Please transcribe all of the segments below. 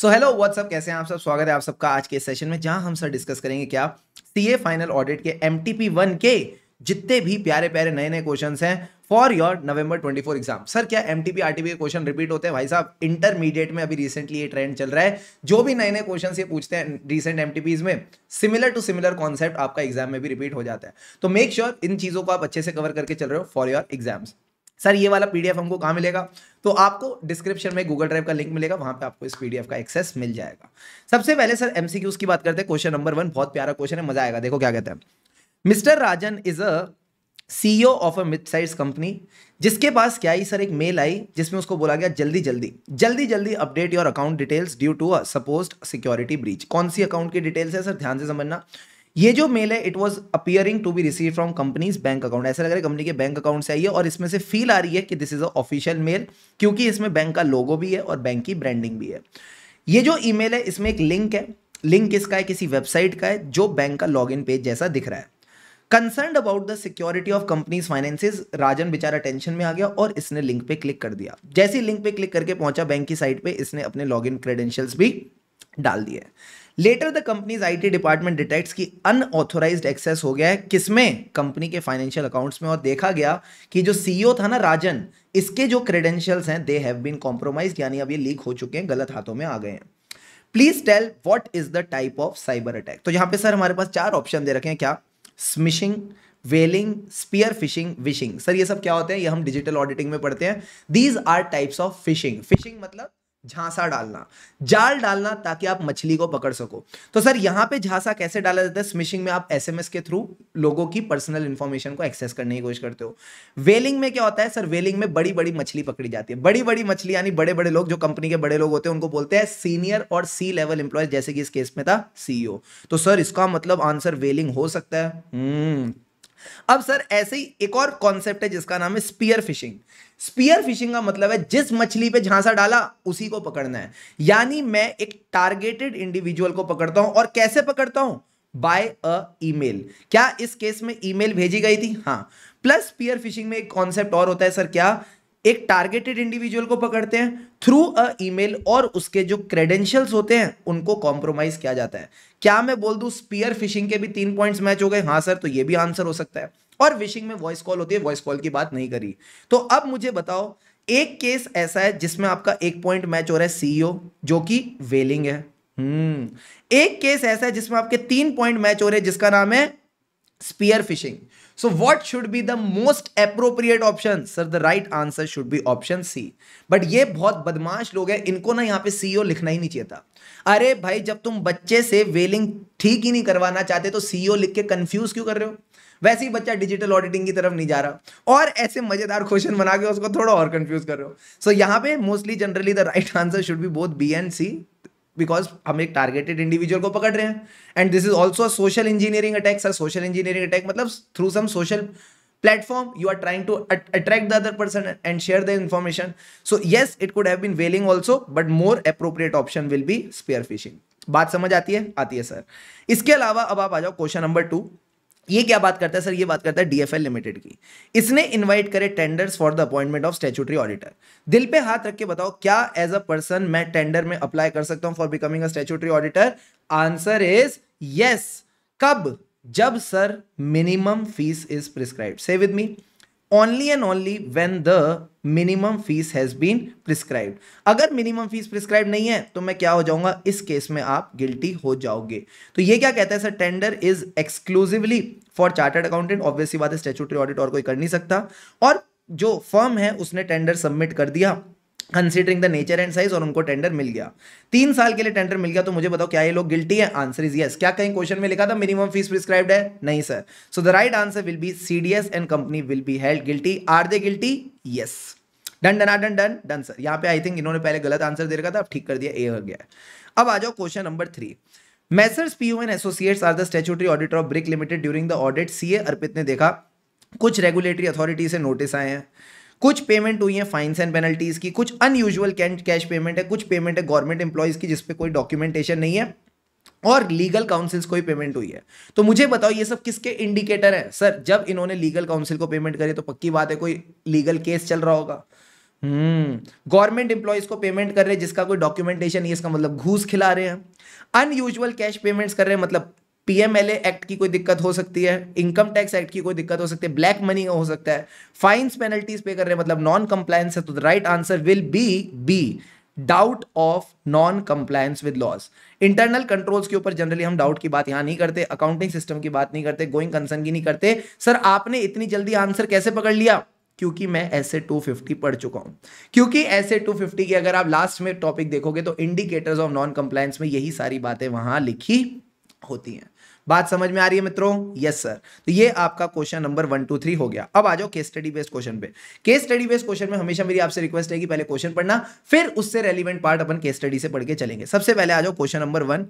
So hello what's up कैसे हैं आप सब स्वागत है आप सबका आज के सेशन में जहां हम सर डिस्कस करेंगे क्या सी ए फाइनल ऑडिट के एम टी वन के जितने भी प्यारे प्यारे नए नए क्वेश्चन हैं for your November 24 exam sir क्या एम टी के क्वेश्चन रिपीट होते हैं भाई साहब इंटरमीडिएट में अभी रिसेंटली ये ट्रेंड चल रहा है जो भी नए नए क्वेश्चन ये पूछते हैं रिसेंट एम में सिमिलर टू सिमिलर कॉन्सेप्ट आपका एग्जाम में भी रिपीट हो जाता है तो मेक श्योर sure इन चीज़ों को आप अच्छे से कवर करके चल रहे हो फॉर योर एग्जाम्स सर ये वाला पीडीएफ हमको कहाँ मिलेगा तो आपको डिस्क्रिप्शन में गूगल ड्राइव का लिंक मिलेगा वहां पे आपको इस पीडीएफ का एक्सेस मिल जाएगा सबसे पहले सर एमसीक्यूज की बात करते हैं क्वेश्चन नंबर वन बहुत प्यारा क्वेश्चन है मजा आएगा देखो क्या कहते हैं mister Rajan is a CEO of a mid size company जिसके पास क्या ही सर एक मेल आई जिसमें उसको बोला गया जल्दी जल्दी जल्दी जल्दी update your account details due to a supposed security breach कौन सी अकाउंट की डिटेल्स है सर ध्यान से समझना ये जो मेल है it was appearing to be receive from companies bank account ऐसा लग रहा है कंपनी के बैंक अकाउंट से आई है और इसमें से फील आ रही है कि this is a official mail क्योंकि इसमें बैंक का लोगो भी है और बैंक की ब्रांडिंग भी है ये जो ईमेल है इसमें एक लिंक है लिंक किसका है किसी वेबसाइट का है जो बैंक का लॉग पेज जैसा दिख रहा है concern about the security of companies finance Rajan बेचारा टेंशन में आ गया और इसने लिंक पे क्लिक कर दिया जैसे ही लिंक पे क्लिक करके पहुंचा बैंक की साइट पे इसने अपने लॉग इन भी डाल दिए letter the companies IT department detects की अनऑथोराइज्ड एक्सेस हो गया है किसमें कंपनी के फाइनेंशियल अकाउंट्स में और देखा गया कि जो सीईओ था ना राजन इसके जो क्रेडेंशियल्स हैं दे हैव बीन कॉम्प्रोमाइज यानी अब ये लीक हो चुके हैं गलत हाथों में आ गए हैं please tell what is the type of cyber attack तो यहाँ पे सर हमारे पास चार ऑप्शन दे रखे हैं क्या smishing whaling spear phishing vishing sir ये सब क्या होते हैं ये हम डिजिटल ऑडिटिंग में पढ़ते हैं these are types of phishing phishing मतलब झांसा डालना जाल डालना ताकि आप मछली को पकड़ सको तो सर यहां पे झांसा कैसे डाला जाता है स्मिशिंग में आप एसएमएस के थ्रू लोगों की पर्सनल इंफॉर्मेशन को एक्सेस करने की कोशिश करते हो वेलिंग में क्या होता है सर वेलिंग में बड़ी बड़ी मछली पकड़ी जाती है बड़ी बड़ी मछली यानी बड़े बड़े लोग जो कंपनी के बड़े लोग होते हैं उनको बोलते हैं सीनियर और सी लेवल इंप्लॉय जैसे कि इस केस में था सीईओ e तो सर इसका मतलब आंसर वेलिंग हो सकता है हम्म, अब सर ऐसे ही एक और कॉन्सेप्ट है जिसका नाम है स्पीयर फिशिंग स्पीयर फिशिंग का मतलब है जिस मछली पे झांसा डाला उसी को पकड़ना है यानी मैं एक टारगेटेड इंडिविजुअल को पकड़ता हूं और कैसे पकड़ता हूं बाय अ ईमेल क्या इस केस में ईमेल भेजी गई थी हाँ प्लस स्पीयर फिशिंग में एक कॉन्सेप्ट और होता है सर क्या एक टारगेटेड इंडिविजुअल को पकड़ते हैं थ्रू अ ईमेल और उसके जो क्रेडेंशियल्स होते हैं उनको कॉम्प्रोमाइज किया जाता है क्या मैं बोल दू स्पीयर फिशिंग के भी तीन पॉइंट्स मैच हो गए हाँ सर तो ये भी आंसर हो सकता है और विशिंग में वॉइस कॉल होती है वॉइस कॉल की बात नहीं करी तो अब मुझे बताओ एक केस ऐसा है जिसमें आपका एक पॉइंट मैच हो रहा है सीईओ e जो कि वेलिंग है हम्म एक केस ऐसा है जिसमें आपके तीन पॉइंट मैच हो रहे हैं जिसका नाम है spear phishing so what should be the most appropriate option sir the right answer should be option C but ये बहुत बदमाश लोग हैं इनको ना यहाँ पे सीईओ e लिखना ही नहीं चाहिए था अरे भाई जब तुम बच्चे से वेलिंग ठीक ही नहीं करवाना चाहते तो सीईओ e लिख के कंफ्यूज क्यों कर रहे हो वैसे ही बच्चा डिजिटल ऑडिटिंग की तरफ नहीं जा रहा और ऐसे मजेदार क्वेश्चन बना के उसको थोड़ा और कंफ्यूज कर रहे हो सो so, यहाँ पे mostly generally the right answer should be both B and C because हम एक टारगेटेड इंडिविजुअल को पकड़ रहे हैं and this is also social engineering attack sir social engineering attack मतलब through some social platform you are trying to attract the other person and share the information so yes it could have whaling also but more appropriate option will be spear phishing बात समझ आती है आती है sir इसके अलावा अब आप आ जाओ क्वेश्चन नंबर टू ये क्या बात करता है सर ये बात करता है डीएफएल लिमिटेड की इसने इनवाइट करे tenders for the appointment of statutory auditor दिल पे हाथ रख के बताओ क्या एज अ पर्सन मैं टेंडर में अप्लाई कर सकता हूं for becoming a statutory auditor answer is yes कब जब sir minimum fees is prescribe से with me only and only when the minimum fees has been prescribe अगर मिनिमम फीस प्रिस्क्राइब नहीं है तो मैं क्या हो जाऊंगा इस केस में आप गिल्टी हो जाओगे तो ये क्या कहता है sir tender is exclusively for chartered accountant obviously बात है स्टेचुटरी ऑडिट और कोई कर नहीं सकता और जो फर्म है उसने टेंडर सबमिट कर दिया considering the nature and size और उनको टेंडर मिल गया तीन साल के लिए टेंडर मिल गया तो मुझे बताओ क्या ये लोग गिल्टी है आंसर इज यस क्या कहीं क्वेश्चन में लिखा था मिनिमम फीस प्रिस्क्राइब्ड है नहीं sir so the right answer will be C D S and company will be held guilty are they guilty yes done done are done done done sir यहाँ पे I think इन्होंने पहले गलत answer दे रखा था अब ठीक कर दिया ए हो गया अब आ जाओ question number three messrs PO and associates are the statutory auditor of Brick limited during the audit C A Arpit ने देखा कुछ रेगुलेटरी अथॉरिटी से नोटिस आए हैं कुछ पेमेंट हुई है फाइन्स एंड पेनल्टीज की कुछ अनयूजल कैश पेमेंट है कुछ पेमेंट है गवर्नमेंट एम्प्लॉयज़ की जिसपे कोई डॉक्यूमेंटेशन नहीं है और लीगल काउंसिल्स को ही पेमेंट हुई है तो मुझे बताओ ये सब किसके इंडिकेटर है सर जब इन्होंने लीगल काउंसिल को पेमेंट करे तो पक्की बात है कोई लीगल केस चल रहा होगा हम्म गवर्नमेंट एम्प्लॉयज को पेमेंट कर रहे हैं जिसका कोई डॉक्यूमेंटेशन नहीं है इसका मतलब घूस खिला रहे हैं अनयूजल कैश पेमेंट्स कर रहे हैं मतलब पीएमएलए एक्ट की कोई दिक्कत हो सकती है इनकम टैक्स एक्ट की कोई दिक्कत हो सकती है ब्लैक मनी हो सकता है फाइन्स पेनल्टीज पे कर रहे हैं मतलब नॉन कंप्लायंस है तो right answer will be B doubt of non compliance with laws internal controls के ऊपर जनरली हम डाउट की बात यहां नहीं करते अकाउंटिंग सिस्टम की बात नहीं करते गोइंग कंसर्न की नहीं करते सर आपने इतनी जल्दी आंसर कैसे पकड़ लिया क्योंकि मैं ऐसे 250 पढ़ चुका हूं क्योंकि ऐसे 250 की अगर आप लास्ट में टॉपिक देखोगे तो इंडिकेटर्स ऑफ नॉन कंप्लायंस में यही सारी बातें वहां लिखी होती हैं बात समझ में आ रही है मित्रों यस सर तो ये आपका question number one two three हो गया अब आ जाओ केस स्टडी बेस्ड क्वेश्चन पे केस स्टडी बेस्ड क्वेश्चन में हमेशा मेरी आपसे रिक्वेस्ट है कि पहले क्वेश्चन पढ़ना फिर उससे रेलिवेंट पार्ट अपन केस स्टडी से पढ़ के चलेंगे सबसे पहले आ जाओ question number one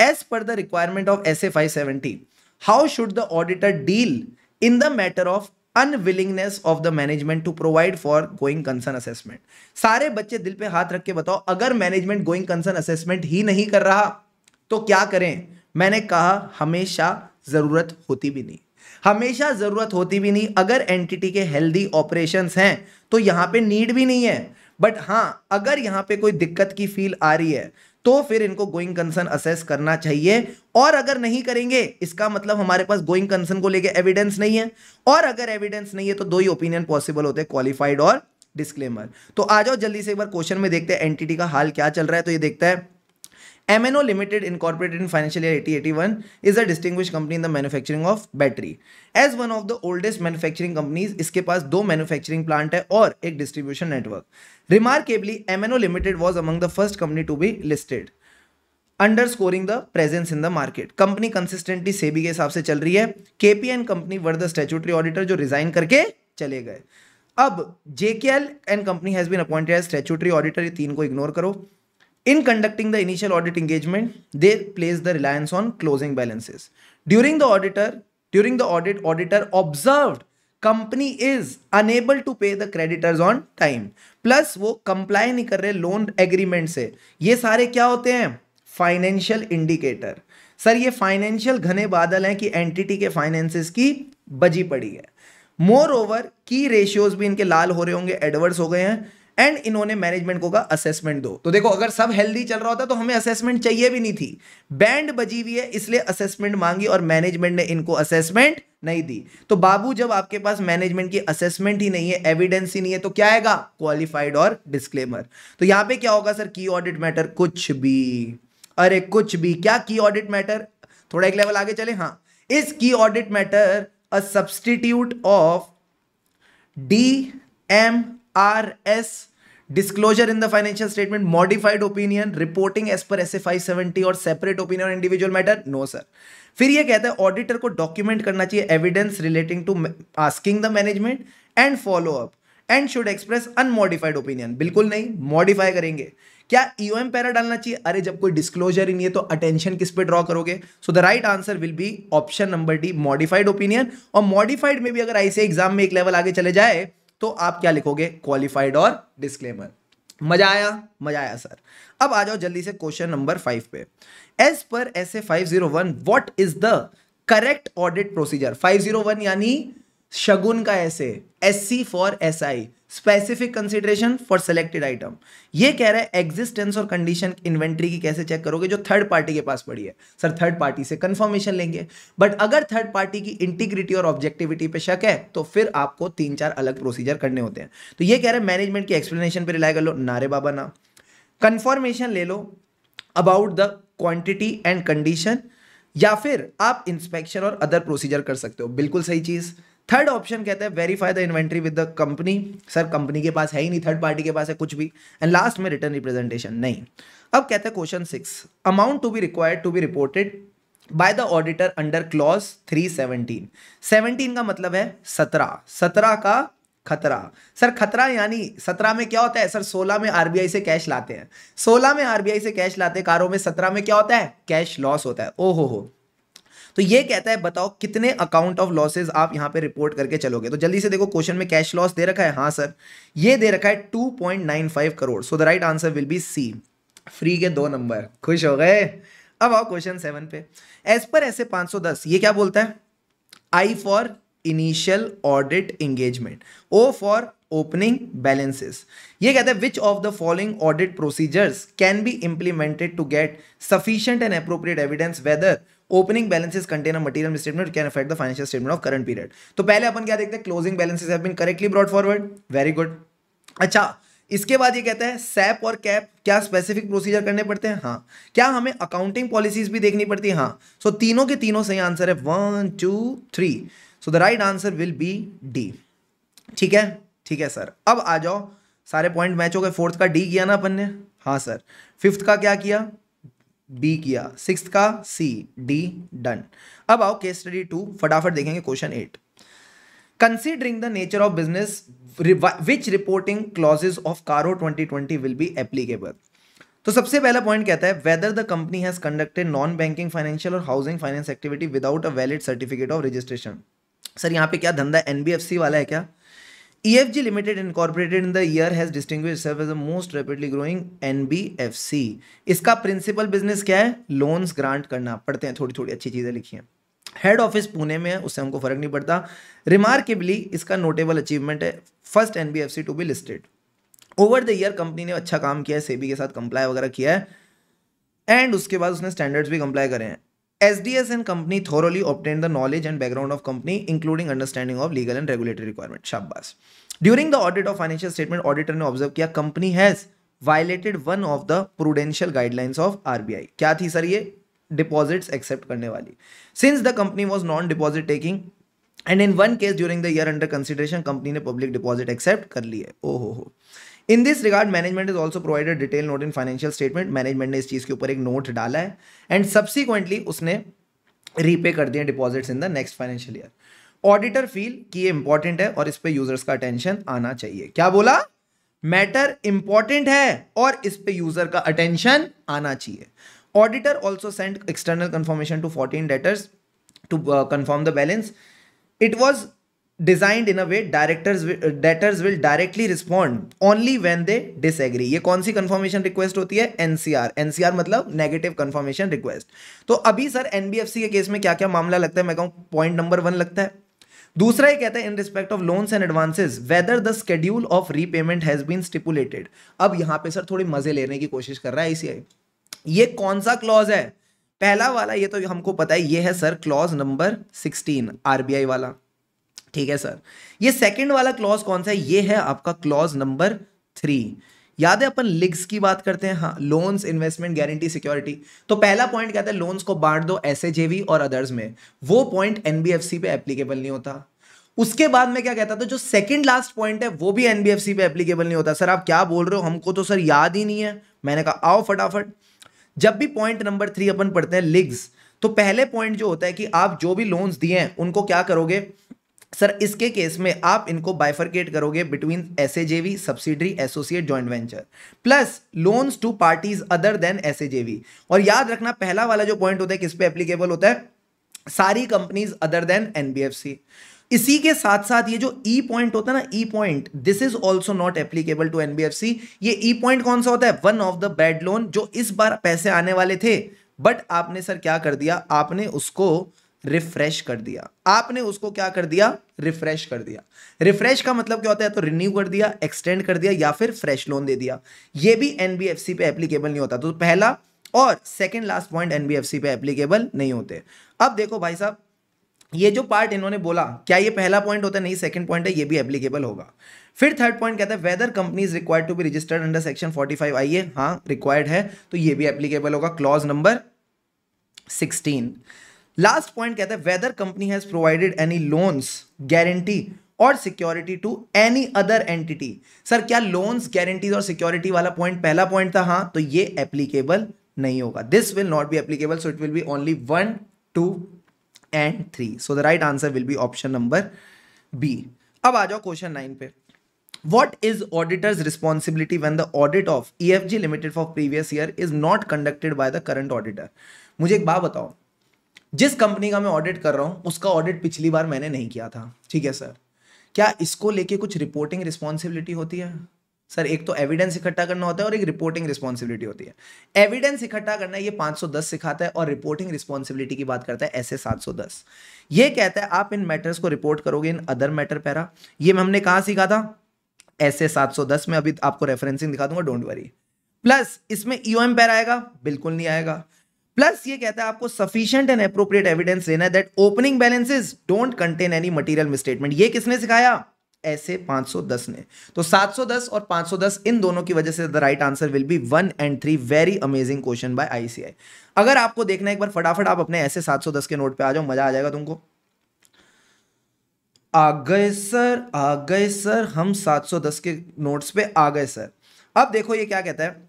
as per the requirement of S A five seventy how should the auditor deal in the matter of unwillingness of the management to provide for going concern assessment सारे बच्चे दिल पे हाथ रख के बताओ अगर management going concern assessment ही नहीं कर रहा तो क्या करें मैंने कहा हमेशा ज़रूरत होती भी नहीं हमेशा ज़रूरत होती भी नहीं अगर एंटिटी के हेल्दी ऑपरेशंस हैं तो यहाँ पे नीड भी नहीं है बट हाँ अगर यहाँ पे कोई दिक्कत की फील आ रही है तो फिर इनको गोइंग कंसर्न असेस करना चाहिए और अगर नहीं करेंगे इसका मतलब हमारे पास गोइंग कंसर्न को लेके एविडेंस नहीं है और अगर एविडेंस नहीं है तो दो ही ओपिनियन पॉसिबल होते हैं क्वालिफाइड और डिस्क्लेमर तो आ जाओ जल्दी से एक बार क्वेश्चन में देखते हैं एंटिटी का हाल क्या चल रहा है तो ये देखता है M N O limited incorporated in financial year eighty eighty one is a distinguished company in the manufacturing of battery as one of the oldest manufacturing companies इसके पास दो मैनुफैक्चरिंग प्लांट है और एक distribution network remarkably M N O limited was among the first company to be listed underscoring the presence in the market company consistently SEBI के हिसाब से चल रही है KP and company were statutory auditor जो रिजाइन करके चले गए अब JK L and company has been appointed statutory auditor ये तीन को इग्नोर करो In conducting the initial audit engagement, they place the reliance on closing balances. During the auditor, during the audit, auditor observed company is unable to pay the creditors on time plus वो comply नहीं कर रहे loan agreement से ये सारे क्या होते हैं फाइनेंशियल इंडिकेटर सर ये फाइनेंशियल घने बादल हैं कि एंटिटी के फाइनेंसिस की बजी पड़ी है मोर ओवर की रेशियोज भी इनके लाल हो रहे होंगे एडवर्स हो गए हैं एंड इन्होंने मैनेजमेंट को कहा असेसमेंट दो तो देखो अगर सब हेल्दी चल रहा होता तो हमें असेसमेंट चाहिए भी नहीं थी बैंड बजी हुई है इसलिए असेसमेंट मांगी और मैनेजमेंट ने इनको असेसमेंट नहीं दी तो बाबू जब आपके पास मैनेजमेंट की असेसमेंट ही नहीं है एविडेंस ही नहीं है तो क्या आएगा क्वालिफाइड और डिस्क्लेमर तो यहां पे क्या होगा सर की ऑडिट मैटर कुछ भी अरे कुछ भी क्या की ऑडिट मैटर थोड़ा एक लेवल आगे चले हाँ इस की audit matter a substitute of D M R S disclosure in the financial statement modified opinion reporting as per S A five seventy और separate opinion individual matter no sir फिर ये कहता है ऑडिटर को डॉक्यूमेंट करना चाहिए evidence relating to asking the management and follow up and should express unmodified opinion बिल्कुल नहीं मॉडिफाई करेंगे क्या ई e एम पैरा डालना चाहिए अरे जब कोई डिस्क्लोजर ही नहीं है तो अटेंशन किस पे ड्रॉ करोगे so the right answer will be option number D modified opinion और मॉडिफाइड में भी अगर ऐसे एग्जाम में एक लेवल आगे चले जाए तो आप क्या लिखोगे क्वालिफाइड और डिस्क्लेमर मजा आया मजा आया सर अब आ जाओ जल्दी से क्वेश्चन नंबर फाइव पे as per S A five zero one what is the correct audit procedure five zero one यानी शगुन का ऐसे S C for S I specific consideration for selected item ये कह रहा है एग्जिस्टेंस और कंडीशन इन्वेंट्री की कैसे चेक करोगे जो थर्ड पार्टी के पास पड़ी है सर थर्ड पार्टी से कंफर्मेशन लेंगे बट अगर थर्ड पार्टी की इंटीग्रिटी और ऑब्जेक्टिविटी पे शक है तो फिर आपको तीन चार अलग प्रोसीजर करने होते हैं तो ये कह रहे हैं मैनेजमेंट की एक्सप्लेनेशन पर रिलाई कर लो नारे बाबा ना कन्फर्मेशन ले लो about the quantity and condition या फिर आप इंस्पेक्शन और अदर प्रोसीजर कर सकते हो बिल्कुल सही चीज़ थर्ड ऑप्शन कहता है verify the inventory with the company sir company के पास है ही नहीं थर्ड पार्टी के पास है कुछ भी एंड लास्ट में रिटर्न रिप्रेजेंटेशन नहीं अब कहते हैं question six amount to be required to be reported by the auditor under clause three seventeen seventeen का मतलब है सत्रह सत्रह का खतरा सर खतरा यानी सत्रह में क्या होता है सर सोलह में आरबीआई से कैश लाते हैं सोलह में आरबीआई से कैश लाते कारों में सत्रह में क्या होता है कैश लॉस होता है ओ हो हो तो ये कहता है बताओ कितने अकाउंट ऑफ लॉसेज आप यहां पे रिपोर्ट करके चलोगे तो जल्दी से देखो क्वेश्चन में कैश लॉस दे रखा है हाँ सर ये दे रखा है 2.95 crore so the right answer will be C free के दो नंबर खुश हो गए अब आओ क्वेश्चन सेवन पे एज पर ऐसे दस ये क्या बोलता है I for initial audit engagement O for opening balances ये कहता है which of the following audit procedures can be implemented to get sufficient and appropriate evidence whether opening balances contain a material statement can affect the financial statement of current period तो पहले अपन क्या देखते हैं closing balances have been correctly brought forward very good अच्छा इसके बाद ये कहता है सैप और कैप क्या स्पेसिफिक प्रोसीजर करने पड़ते हैं हाँ क्या हमें अकाउंटिंग पॉलिसीज भी देखनी पड़ती है हाँ सो so, तीनों के तीनों सही आंसर है one two three so the right answer will be D ठीक है ठीक है सर अब आ जाओ सारे पॉइंट मैच हो गए फोर्थ का डी किया ना अपन ने हाँ सर फिफ्थ का क्या किया बी किया सिक्स का सी डी डन अब आओ केस स्टडी टू फटाफट देखेंगे question eight considering the nature of business which reporting clauses of CARO 2020 will be applicable तो सबसे पहला पॉइंट कहता है whether the company has conducted non banking financial और housing finance activity without a valid certificate of registration sir यहाँ पे क्या धंधा एनबीएफसी वाला है क्या EFG Limited incorporated in the year has distinguished itself as growing most rapidly growing NBFC. इसका principal business क्या है लोन्स ग्रांट करना पढ़ते हैं थोड़ी थोड़ी अच्छी चीज़ें लिखी हैं हेड ऑफिस पुणे में है उससे हमको फर्क नहीं पड़ता रिमार्केबली इसका नोटेबल अचीवमेंट है first NBFC to be listed over the year company ने अच्छा काम किया है सेबी के साथ कंप्लाई वगैरह किया है एंड उसके बाद उसने स्टैंडर्ड्स भी कंप्लाई करे हैं SDS and company thoroughly obtained the knowledge and background of company, including understanding of legal and regulatory requirement. Shabbas. During the audit of financial statement, auditor ने ऑब्जर्व किया company has violated one of the prudential guidelines of RBI क्या थी sir ये deposits accept करने वाली since the company was non deposit taking and in one case during the year under consideration company ने public deposit accept कर ली है ओ हो हो in this regard management is also provided detail note in financial statement management ने इस चीज़ के ऊपर एक नोट डाला है एंड सब्सिक्वेंटली उसने रीपे कर दिए deposits in the next financial year auditor feel कि ये इंपॉर्टेंट है और इस पर यूजर्स का अटेंशन आना चाहिए क्या बोला मैटर इंपॉर्टेंट है और इस पे यूजर का अटेंशन आना चाहिए auditor also send external confirmation to fourteen debtors to confirm the balance it was designed in a way directors debtors will directly respond only when they disagree ये कौन सी कन्फर्मेशन रिक्वेस्ट होती है NCR NCR मतलब negative confirmation request तो अभी sir NBFC के case में क्या क्या मामला लगता है मैं कहूँ पॉइंट नंबर वन लगता है दूसरा ये कहता है in respect of loans and advances whether the schedule of repayment has been stipulated अब यहाँ पे सर थोड़ी मजे लेने की कोशिश कर रहा है इसी ये कौन सा क्लॉज है पहला वाला ये तो हमको पता है ये है sir clause number sixteen RBI वाला ठीक है सर ये सेकंड वाला क्लॉज कौन सा है ये है आपका क्लॉज नंबर थ्री याद है अपन लिग्स की बात करते हैं हाँ लोन्स इन्वेस्टमेंट गारंटी सिक्योरिटी तो पहला पॉइंट कहता है लोन्स को बांट दो एस और अदर्स में वो पॉइंट एनबीएफसी पे एप्लीकेबल नहीं होता उसके बाद में क्या कहता था जो सेकंड लास्ट पॉइंट है वो भी एनबीएफसी पे एप्लीकेबल नहीं होता सर आप क्या बोल रहे हो हमको तो सर याद ही नहीं है मैंने कहा आओ फटाफट जब भी पॉइंट नंबर थ्री अपन पढ़ते हैं लिग्स तो पहले पॉइंट जो होता है कि आप जो भी लोन्स दिए हैं उनको क्या करोगे सर इसके केस में आप इनको बाइफरकेट करोगे between S A JV subsidiary associate joint venture plus loans to parties other than S A JV और याद रखना पहला वाला जो पॉइंट होता है किस पे एप्लीकेबल होता है सारी कंपनीज अदर देन एनबीएफसी इसी के साथ साथ ये जो ई e पॉइंट होता है ना E point this is also not applicable to NBFC ये ई e पॉइंट कौन सा होता है one of the bad loan जो इस बार पैसे आने वाले थे बट आपने सर क्या कर दिया आपने उसको रिफ्रेश कर दिया आपने उसको क्या कर दिया रिफ्रेश कर दिया रिफ्रेश का मतलब क्या होता है तो रिन्यू कर दिया एक्सटेंड कर दिया या फिर फ्रेश लोन दे दिया ये भी एनबीएफसी पे एप्लीकेबल नहीं होता तो पहला और सेकेंड लास्ट पॉइंट एनबीएफसी पे एप्लीकेबल नहीं होते अब देखो भाई साहब ये जो पार्ट इन्होंने बोला क्या ये पहला पॉइंट होता है नहीं सेकंड पॉइंट है ये भी एप्लीकेबल होगा फिर थर्ड पॉइंट कहता है whether is required to be registered under section 45 IA हाँ रिक्वायर्ड है तो ये भी एप्लीकेबल होगा clause number sixteen last point कहता है whether company has provided any loans guarantee और security to any other entity sir क्या लोन्स गारंटीज और सिक्योरिटी वाला पॉइंट पहला पॉइंट था हाँ तो ये एप्लीकेबल नहीं होगा this will not be applicable so it will be only one two and three so the right answer will be option number B अब आ जाओ क्वेश्चन नाइन पे What is auditor's responsibility when the audit of EFG Limited for previous year is not conducted by the current auditor? मुझे एक बात बताओ जिस company का मैं ऑडिट कर रहा हूँ उसका ऑडिट पिछली बार मैंने नहीं किया था ठीक है सर क्या इसको लेके कुछ रिपोर्टिंग रिस्पॉन्सिबिलिटी होती है सर एक तो एविडेंस इकट्ठा करना होता है और एक रिपोर्टिंग रिस्पॉन्सिबिलिटी होती है एविडेंस इकट्ठा करना ये 510 सिखाता है और रिपोर्टिंग रिस्पॉन्सिबिलिटी की बात करता है ऐसे 710 ये कहता है आप इन मैटर्स को रिपोर्ट करोगे इन अदर मैटर पैरा ये हमने कहाँ सीखा था ऐसे 710 में अभी आपको रेफरेंसिंग दिखा दूंगा डोंट वरी प्लस इसमें ई e पैरा आएगा बिल्कुल नहीं आएगा प्लस ये कहता है आपको सफिशियंट एंड अप्रोप्रिएट एविडेंस देना है that opening balances don't contain any material misstatement ये किसने सिखाया ऐसे 510 ने तो 710 और 510 इन दोनों की वजह से the right answer will be one and three very amazing question by ICAI अगर आपको देखना एक बार फटाफट आप अपने ऐसे 710 के नोट पे आ जाओ मजा आ जाएगा तुमको आ गए सर आ गए सर हम 710 के नोट्स पे आ गए सर अब देखो ये क्या कहता है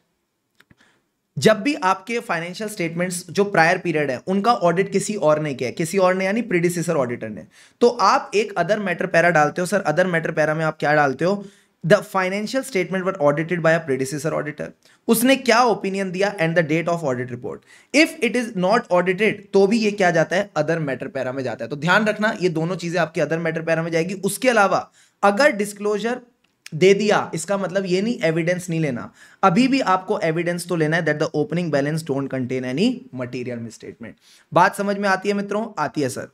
जब भी आपके फाइनेंशियल स्टेटमेंट्स जो प्रायर पीरियड है उनका ऑडिट किसी और ने किया किसी और ने यानी प्रीडिसेसर ऑडिटर ने तो आप एक अदर मैटर पैरा डालते हो सर अदर मैटर पैरा में आप क्या डालते हो the financial statement were audited by a predecessor auditor उसने क्या ओपिनियन दिया and the date of audit report if it is not audited तो भी ये क्या जाता है अदर मैटर पैरा में जाता है तो ध्यान रखना ये दोनों चीजें आपकी अदर मैटर पैरा में जाएगी उसके अलावा अगर डिस्क्लोजर दे दिया इसका मतलब ये नहीं एविडेंस नहीं लेना अभी भी आपको एविडेंस तो लेना है that the opening balance don't contain any material misstatement बात समझ में आती है मित्रों आती है सर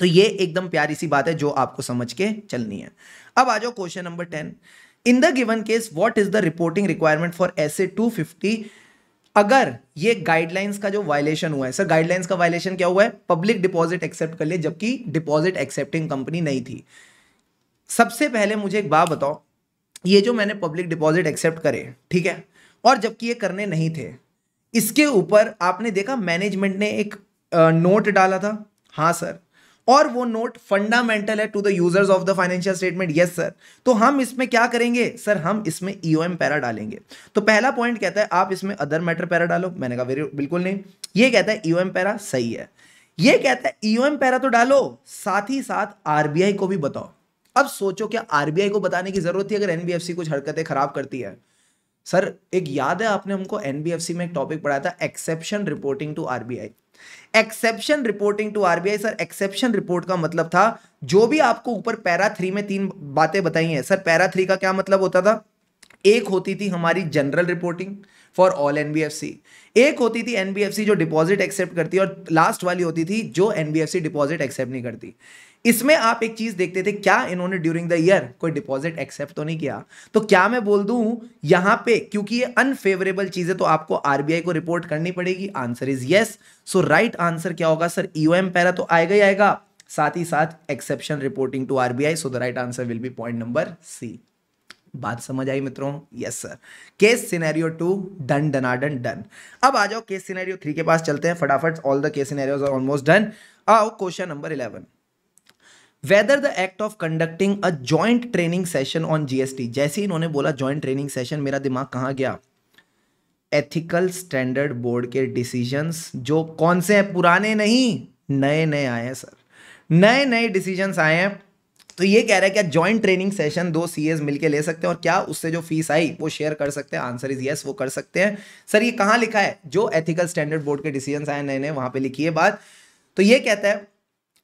तो ये एकदम प्यारी सी बात है जो आपको समझ के चलनी है अब आ जाओ question number ten in the given case what is the reporting requirement for S A two fifty अगर ये गाइडलाइंस का जो वायलेशन हुआ है सर गाइडलाइंस का वायलेशन क्या हुआ है पब्लिक डिपॉजिट एक्सेप्ट कर लिए जबकि डिपॉजिट एक्सेप्टिंग कंपनी नहीं थी सबसे पहले मुझे एक बात बताओ ये जो मैंने पब्लिक डिपॉजिट एक्सेप्ट करे ठीक है और जबकि ये करने नहीं थे इसके ऊपर आपने देखा मैनेजमेंट ने एक नोट डाला था हाँ सर और वो नोट फंडामेंटल है to the users of the financial statement yes sir तो हम इसमें क्या करेंगे सर हम इसमें ईओएम e पैरा डालेंगे तो पहला पॉइंट कहता है आप इसमें अदर मैटर पैरा डालो मैंने कहा वेरी बिल्कुल नहीं ये कहता है ईओएम e पैरा सही है ये कहता है ईओएम e पैरा तो डालो साथ ही साथ आरबीआई को भी बताओ अब सोचो क्या आरबीआई को बताने की जरूरत थी अगर एनबीएफसी कुछ हरकतें खराब करती है सर एक याद है आपने हमको एनबीएफसी में एक टॉपिक पढ़ाया था exception reporting to RBI exception reporting to RBI sir exception report का मतलब था जो भी आपको ऊपर पैरा थ्री में तीन बातें बताई हैं सर पैरा थ्री का क्या मतलब होता था एक होती थी हमारी general reporting for all NBFC एक होती थी एनबीएफसी जो डिपॉजिट एक्सेप्ट करती है और लास्ट वाली होती थी जो एनबीएफसी डिपॉजिट एक्सेप्ट नहीं करती इसमें आप एक चीज देखते थे क्या इन्होंने ड्यूरिंग द ईयर कोई डिपॉजिट एक्सेप्ट तो नहीं किया तो क्या मैं बोल दूं यहां पे क्योंकि ये अनफेवरेबल है तो आपको आरबीआई को रिपोर्ट करनी पड़ेगी answer is yes so right answer क्या होगा सर ईओएम e पैरा तो आएगा ही आएगा साथ ही साथ exception reporting to RBI so the right answer will be point number C बात समझ आई मित्रों yes sir case scenario two done डनाडन डन अब आ जाओ केस सिनेरियो थ्री के पास चलते हैं फटाफट all the case scenarios are almost done आओ question number eleven whether the act of conducting a joint training session on GST जैसे इन्होंने बोला ज्वाइंट ट्रेनिंग सेशन मेरा दिमाग कहाँ गया एथिकल स्टैंडर्ड बोर्ड के डिसीजंस जो कौन से हैं पुराने नहीं नए नए आए हैं सर नए नए डिसीजंस आए हैं तो ये कह रहा है क्या ज्वाइंट ट्रेनिंग सेशन दो सी एस मिलकर ले सकते हैं और क्या उससे जो फीस आई वो शेयर कर सकते हैं आंसर इज यस वो कर सकते हैं सर ये कहाँ लिखा है जो एथिकल स्टैंडर्ड बोर्ड के डिसीजन आए नए नए वहां पर लिखी है बात तो ये कहता है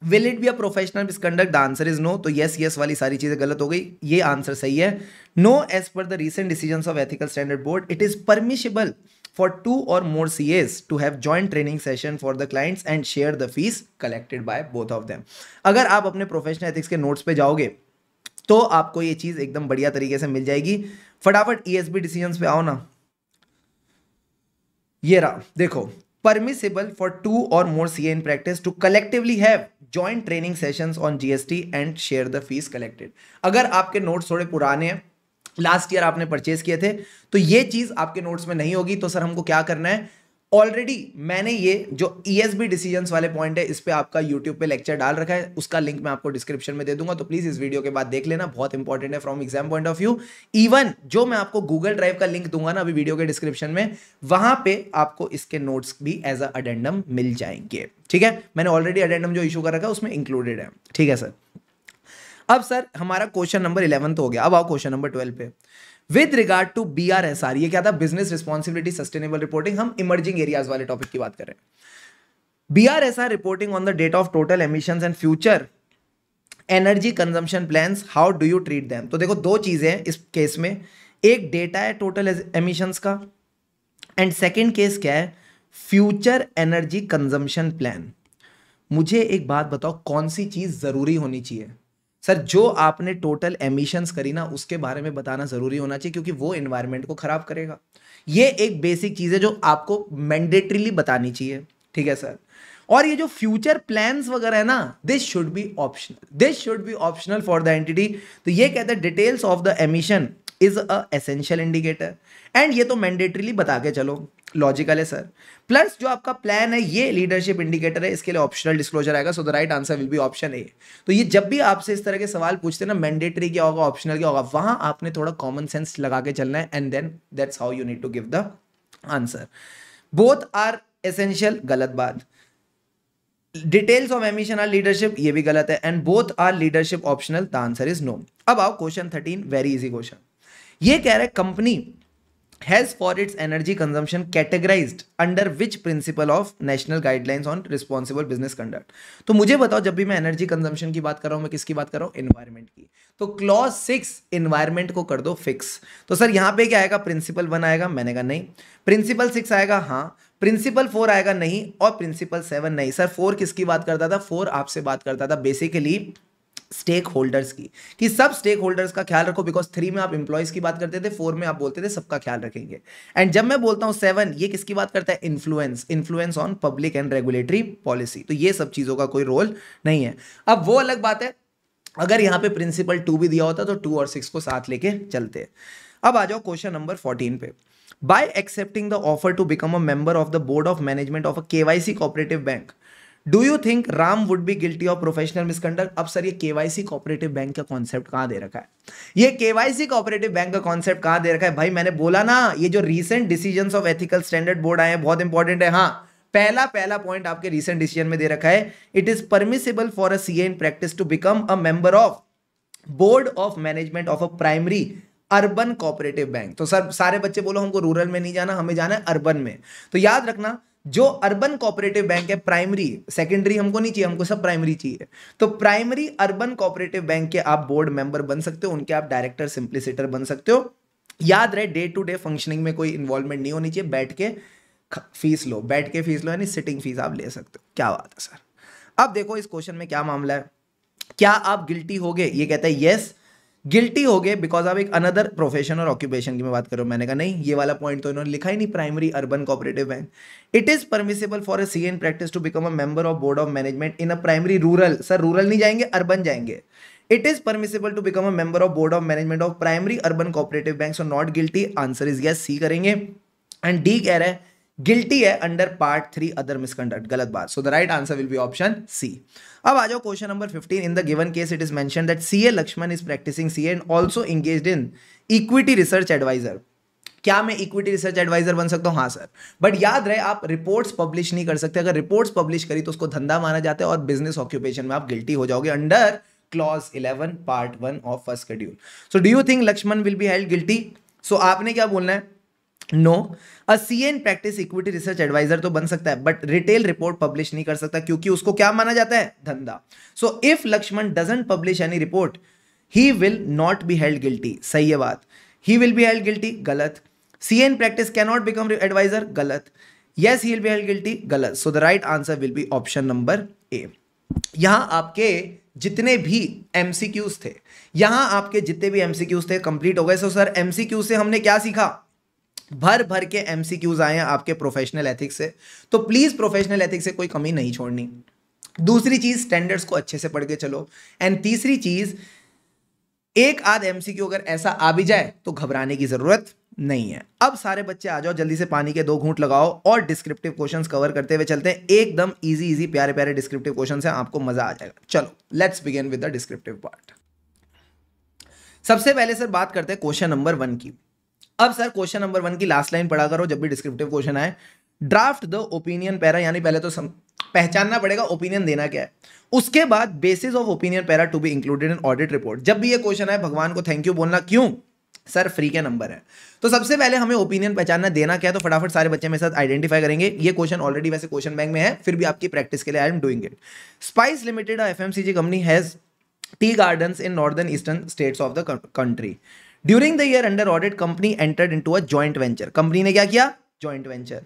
will it be a professional misconduct the answer is no तो येस येस वाली सारी चीज़ें गलत हो गई ये आंसर सही है no as per the recent decision of ethical standard board it is permissible for two और more C S to have joint training session for the clients and share the fees collected by both of them अगर आप अपने professional ethics के notes पर जाओगे तो आपको ये चीज़ एकदम बढ़िया तरीके से मिल जाएगी फटाफट ई एस बी डिसीजन पे आओ ना ये रहा देखो permissible for two or more CA in practice to collectively have joint training sessions on GST and share the fees collected. अगर आपके नोट्स थोड़े पुराने हैं लास्ट ईयर आपने परचेज किए थे तो ये चीज़ आपके नोट्स में नहीं होगी तो सर हमको क्या करना है ऑलरेडी मैंने ये जो ई एस बी डिसीजन वाले पॉइंट है इस पर आपका यूट्यूब पे लेक्चर डाल रखा है उसका लिंक मैं आपको डिस्क्रिप्शन में दे दूंगा तो प्लीज इस वीडियो के बाद देख लेना बहुत इंपॉर्टेंट है from exam point of view even जो मैं आपको गूगल ड्राइव का लिंक दूंगा ना अभी वीडियो के डिस्क्रिप्शन में वहां पर आपको इसके नोट्स भी एज अ अडेंडम मिल जाएंगे ठीक है मैंने ऑलरेडी अडेंडम जो इशू कर रखा है उसमें इंक्लूडेड है ठीक है सर अब सर हमारा क्वेश्चन नंबर इलेवन तो हो गया अब आओ क्वेश्चन नंबर ट्वेल्व पे with regard to B R S R ये क्या था बिजनेस रिस्पॉन्सिबिलिटी सस्टेनेबल रिपोर्टिंग हम इमर्जिंग एरियाज वाले टॉपिक की बात कर रहे हैं B R S R reporting on the date of total emission and future energy consumption plan how do you treat them तो देखो दो चीजें इस केस में एक डेटा है टोटल एमिशंस का एंड सेकेंड केस क्या है फ्यूचर एनर्जी कंजम्पशन प्लान मुझे एक बात बताओ कौन सी चीज जरूरी होनी चाहिए सर जो आपने टोटल एमिशंस करी ना उसके बारे में बताना ज़रूरी होना चाहिए क्योंकि वो एनवायरमेंट को ख़राब करेगा ये एक बेसिक चीज़ है जो आपको मैंडेटरीली बतानी चाहिए ठीक है सर और ये जो फ्यूचर प्लान्स वगैरह है ना this should be optional this should be optional for the entity तो ये कहता है details of the emission is a essential indicator and ये तो मैंडेटरीली बता के चलो लॉजिकल है सर प्लस जो आपका प्लान है ये लीडरशिप इंडिकेटर है इसके लिए ऑप्शनल डिस्क्लोजर आएगा so the right answer will be option A तो ये जब भी आपसे इस तरह के सवाल पूछते हैं ना मैंडेटरी क्या होगा ऑप्शनल क्या होगा वहां आपने थोड़ा कॉमन सेंस लगा के चलना है and then that's how you need to give the answer both are essential गलत बात details of emission are leadership ये भी गलत है and both are leadership optional the answer is no अब आओ question thirteen very easy question ये कह रहा है company has for its energy consumption categorize under which principle of national guidelines on responsible business conduct तो मुझे बताओ जब भी मैं एनर्जी कंजम्पशन की बात कर रहा हूं मैं किसकी बात कर रहा हूं इन्वायरमेंट की तो क्लॉज सिक्स इन्वायरमेंट को कर दो फिक्स तो सर यहां पे क्या आएगा प्रिंसिपल वन आएगा मैंने कहा नहीं प्रिंसिपल सिक्स आएगा हाँ प्रिंसिपल फोर आएगा नहीं और प्रिंसिपल सेवन नहीं सर फोर किसकी बात करता था फोर आपसे बात करता था बेसिकली स्टेक होल्डर्स की कि सब स्टेक होल्डर्स का ख्याल रखो बिकॉज थ्री में आप इंप्लॉयज़ की बात करते थे फोर में आप बोलते थे सबका ख्याल रखेंगे एंड जब मैं बोलता हूं सेवन ये किसकी बात करता है influence influence on public and regulatory policy तो ये सब चीज़ों का कोई रोल नहीं है अब वो अलग बात है अगर यहां पर प्रिंसिपल टू भी दिया होता तो टू और सिक्स को साथ लेके चलते अब आ जाओ क्वेश्चन नंबर फोर्टीन पे by accepting the offer to become a member of the board of management of a KYC cooperative bank do you think Ram would be guilty of professional misconduct अब sir ये KYC cooperative bank का concept कहां दे रखा है ये KYC cooperative bank का concept कहां दे रखा है भाई मैंने बोला ना ये जो recent decision of ethical standard board आए हैं बहुत इंपॉर्टेंट है हाँ पहला पहला पॉइंट आपके रिसेंट डिसीजन में दे रखा है it is permissible for a CA in practice to become a member of board of management of a primary urban cooperative bank तो सर सारे बच्चे बोलो हमको रूरल में नहीं जाना हमें जाना है अर्बन में तो याद रखना जो अर्बन कोऑपरेटिव बैंक है प्राइमरी सेकेंडरी हमको नहीं चाहिए हमको सब प्राइमरी चाहिए तो प्राइमरी अर्बन कोऑपरेटिव बैंक के आप बोर्ड मेंबर बन सकते हो उनके आप डायरेक्टर सिंप्लिसिटर बन सकते हो याद रहे डे टू डे फंक्शनिंग में कोई इन्वॉल्वमेंट नहीं होनी चाहिए बैठ के फीस लो बैठ के फीस लो यानी सिटिंग फीस आप ले सकते हो क्या बात है सर अब देखो इस क्वेश्चन में क्या मामला है क्या आप गिल्टी हो गए ये कहता है yes, गिल्टी हो गए बिकॉज आप एक अनदर प्रोफेशन और ऑक्यूपेशन की मैं बात कर रहा हूँ मैंने कहा नहीं ये वाला पॉइंट तो इन्होंने लिखा ही नहीं primary urban cooperative bank it is permissible for a C in practice to become a member of board of management in a primary rural sir rural नहीं जाएंगे अर्बन जाएंगे it is permissible to become a member of board of management of primary urban cooperative bank so not guilty answer is yes C करेंगे and D कह रहा है guilty है under part three other misconduct गलत बात so the right answer will be option C अब आ जाओ question number 15 in the given case it is mention that a Lakshman is practicing C and also engaged in equity research advisor क्या मैं equity research adviser बन सकता हूं हाँ sir but याद रहे आप रिपोर्ट्स पब्लिश नहीं कर सकते अगर रिपोर्ट्स पब्लिश करी तो उसको धंधा माना जाता है और बिजनेस ऑक्यूपेशन में आप गिल्टी हो जाओगे under clause eleven part one of first schedule so do you think Lakshman will be held guilty so आपने क्या बोलना है no a C in practice equity research advisor तो बन सकता है बट रिटेल रिपोर्ट पब्लिश नहीं कर सकता क्योंकि उसको क्या माना जाता है धंधा so if Lakshman doesn't publish any report he will not be held guilty सही है बात he will be held guilty गलत C in practice cannot become advisor गलत yes he will be held guilty गलत so the right answer will be option number A यहां आपके जितने भी एम सी क्यूज थे यहां आपके जितने भी एम सी क्यूज थे कंप्लीट हो गए सो सर एम से हमने क्या सीखा भर भर के एम आए हैं आपके प्रोफेशनल एथिक्स से तो प्लीज़ प्रोफेशनल एथिक्स से कोई कमी नहीं छोड़नी दूसरी चीज़ स्टैंडर्ड्स को अच्छे से पढ़ के चलो एंड तीसरी चीज़ एक आध एम अगर ऐसा आ भी जाए तो घबराने की ज़रूरत नहीं है अब सारे बच्चे आ जाओ जल्दी से पानी के दो घूंट लगाओ और डिस्क्रिप्टिव क्वेश्चंस कवर करते हुए चलते हैं एकदम इजी इजी प्यारे प्यारे डिस्क्रिप्टिव क्वेश्चंस हैं आपको मजा आ जाएगा चलो let's begin with the descriptive part सबसे पहले सर बात करते हैं क्वेश्चन नंबर वन की अब सर क्वेश्चन नंबर वन की लास्ट लाइन पढ़ा करो जब भी डिस्क्रिप्टिव क्वेश्चन आए ड्राफ्ट द ओपिनियन पैरा यानी पहले तो सम, पहचानना पड़ेगा ओपिनियन देना क्या है उसके बाद basis of opinion para to be included in audit report जब भी ये क्वेश्चन आए भगवान को थैंक यू बोलना क्यों सर फ्री के नंबर है तो सबसे पहले हमें ओपिनियन पहचानना देना क्या है तो फटाफट सारे बच्चे मेरे साथ आइडेंटिफाई करेंगे ये क्वेश्चन ऑलरेडी वैसे क्वेश्चन बैंक में है फिर भी आपकी प्रैक्टिस के लिए I am doing it spice limited F M C G company has tea garden in northern eastern states of the country during the year under audit company entered into a joint venture company ने क्या किया joint venture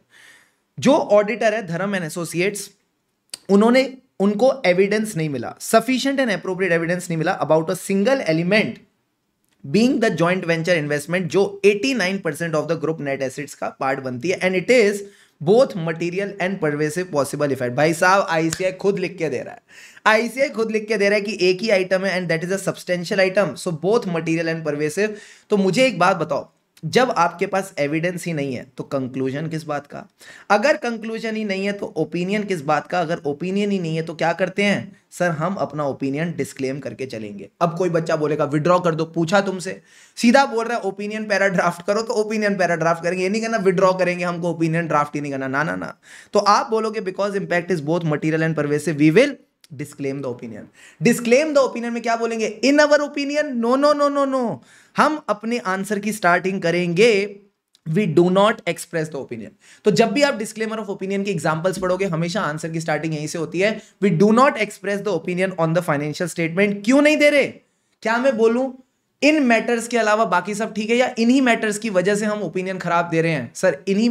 जो auditor है धर्म and associates उन्होंने उनको evidence नहीं मिला सफिशियंट एंड अप्रोप्रिएट एविडेंस नहीं मिला about a single element being the joint venture investment जो 89% of the group net assets का पार्ट बनती है and it is both material and pervasive possible effect भाई साहब आईसीआई खुद लिख के दे रहा है आईसीआई खुद लिख के दे रहा है कि एक ही आइटम है and that is a substantial item so both material and pervasive तो मुझे एक बात बताओ जब आपके पास एविडेंस ही नहीं है तो कंक्लूजन किस बात का अगर कंक्लूजन ही नहीं है तो ओपिनियन किस बात का अगर ओपिनियन ही नहीं है तो क्या करते हैं सर हम अपना ओपिनियन डिस्क्लेम करके चलेंगे अब कोई बच्चा बोलेगा विड्रॉ कर दो पूछा तुमसे सीधा बोल रहा है ओपिनियन पैराड्राफ्ट करो तो ओपिनियन पैराड्राफ्ट करेंगे ये नहीं करना विड्रॉ करेंगे हमको ओपिनियन ड्राफ्ट ही नहीं करना ना ना ना तो आप बोलोगे because impact is both material and pervasive we will disclaim the opinion disclaim the opinion में क्या बोलेंगे in our opinion no no no no no हम अपने आंसर की स्टार्टिंग करेंगे we do not express the opinion तो जब भी आप डिस्क्लेमर ऑफ ओपिनियन के एग्जाम्पल्स पढ़ोगे हमेशा आंसर की स्टार्टिंग यहीं से होती है we do not express the opinion on the financial statement क्यों नहीं दे रहे क्या मैं बोलूं इन मैटर्स के अलावा बाकी सब ठीक है या इन्हीं मैटर्स की वजह से हम ओपिनियन खराब दे रहे हैं सर इन्हीं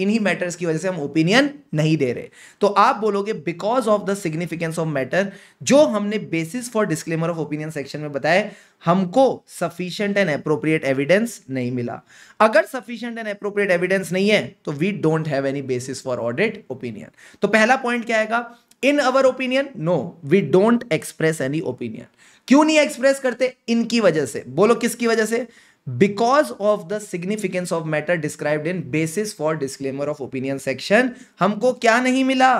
इन्हीं मैटर्स की वजह से हम ओपिनियन नहीं दे रहे तो आप बोलोगे because of the significance of matter जो हमने basis for disclaimer of opinion section में बताया हमको सफिशियंट एंड अप्रोप्रिएट एविडेंस नहीं मिला अगर सफिशियंट एंड अप्रोप्रिएट एविडेंस नहीं है तो we don't have any basis for audit opinion तो पहला पॉइंट क्या आएगा in our opinion no we don't express any opinion क्यों नहीं एक्सप्रेस करते इनकी वजह से बोलो किसकी वजह से because of the significance of matter described in basis for disclaimer of opinion section हमको क्या नहीं मिला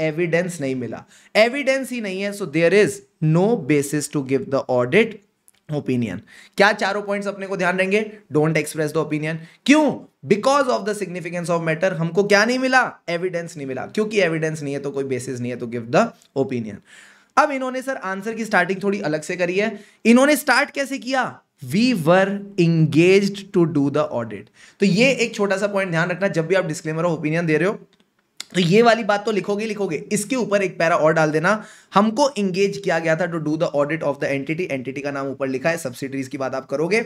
एविडेंस नहीं मिला एविडेंस ही नहीं है so there is no basis to give the audit opinion क्या चारों पॉइंट्स अपने को ध्यान देंगे डोंट एक्सप्रेस द ओपिनियन क्यों because of the significance of matter हमको क्या नहीं मिला एविडेंस नहीं मिला क्योंकि एविडेंस नहीं है तो कोई बेसिस नहीं है तो गिव द ओपिनियन अब इन्होंने सर आंसर की स्टार्टिंग थोड़ी अलग से करी है इन्होंने स्टार्ट कैसे किया we were engage to do the audit तो ये एक छोटा सा पॉइंट ध्यान रखना जब भी आप डिस्क्लेमर और ओपिनियन दे रहे हो तो ये वाली बात तो लिखोगे लिखोगे इसके ऊपर एक पैरा और डाल देना हमको इंगेज किया गया था to do the audit of the entity entity का नाम ऊपर लिखा है सब्सिडीज की बात आप करोगे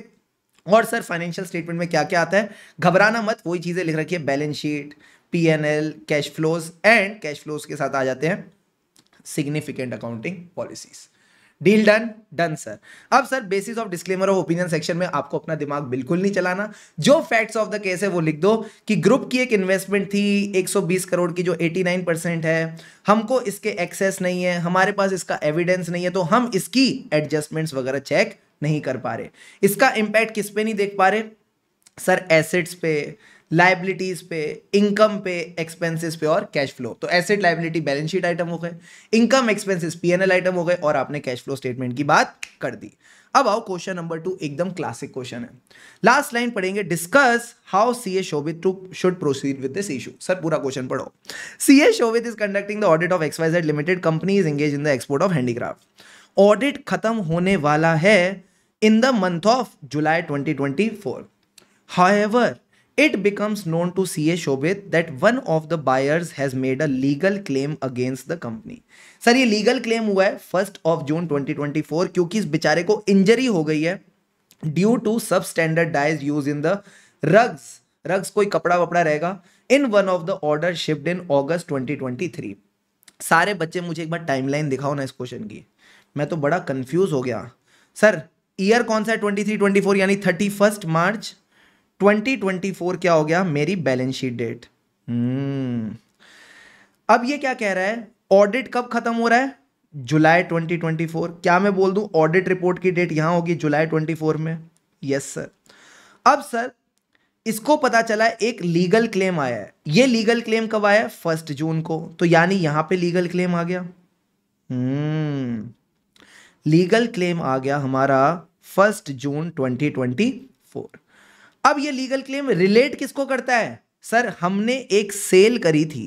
और सर फाइनेंशियल स्टेटमेंट में क्या क्या आता है घबराना मत वही चीज़ें लिख रखी है balance sheet P N L cash flows and cash flows के साथ आ जाते हैं significant accounting policies deal done done sir अब sir basis of disclaimer of opinion section में आपको अपना दिमाग बिल्कुल नहीं चलाना जो फैक्ट्स ऑफ द केस है वो लिख दो कि ग्रुप की एक इन्वेस्टमेंट थी 120 करोड़ की जो 89 परसेंट है हमको इसके एक्सेस नहीं है हमारे पास इसका एविडेंस नहीं है तो हम इसकी एडजस्टमेंट्स वगैरह चेक नहीं कर पा रहे इसका इंपैक्ट किस पे नहीं देख पा रहे सर एसेट्स पे लाइबिलिटीज पे इनकम पे एक्सपेंसेस पे और कैश फ्लो तो asset liability balance sheet item हो गए इनकम एक्सपेंसेस पीएनएल आइटम हो गए और आपने कैश फ्लो स्टेटमेंट की बात कर दी अब आओ क्वेश्चन नंबर टू एकदम क्लासिक क्वेश्चन है लास्ट लाइन पढ़ेंगे discuss how C A Shobhit to should proceed with this issue sir पूरा क्वेश्चन पढ़ो C A Shobhit is conducting the audit of X XYZ limited company is engage in the export of handicraft audit खत्म होने वाला है in the month of July 2024 however it becomes known to C A Shobhit that one of the buyers has made a legal claim against the company sir ये legal claim हुआ है first of June 2024 क्योंकि इस बेचारे को injury हो गई है due to substandard dyes use in the rugs rugs कोई कपड़ा वपड़ा रहेगा in one of the order shift in August 2023 सारे बच्चे मुझे एक बार टाइमलाइन दिखाओ ना इस क्वेश्चन की मैं तो बड़ा कंफ्यूज हो गया सर ईयर कौन सा है 23 24 यानी 31 मार्च 2024 क्या हो गया मेरी बैलेंस शीट डेट हम्म। अब ये क्या कह रहा है ऑडिट कब खत्म हो रहा है जुलाई 2024 क्या मैं बोल दूं ऑडिट रिपोर्ट की डेट यहां होगी जुलाई 24 में यस सर अब सर इसको पता चला एक लीगल क्लेम आया है ये लीगल क्लेम कब आया फर्स्ट जून को तो यानी यहां पे लीगल क्लेम आ गया हम्म। लीगल क्लेम आ गया हमारा फर्स्ट जून 2024 अब ये लीगल क्लेम रिलेट किसको करता है सर हमने एक सेल करी थी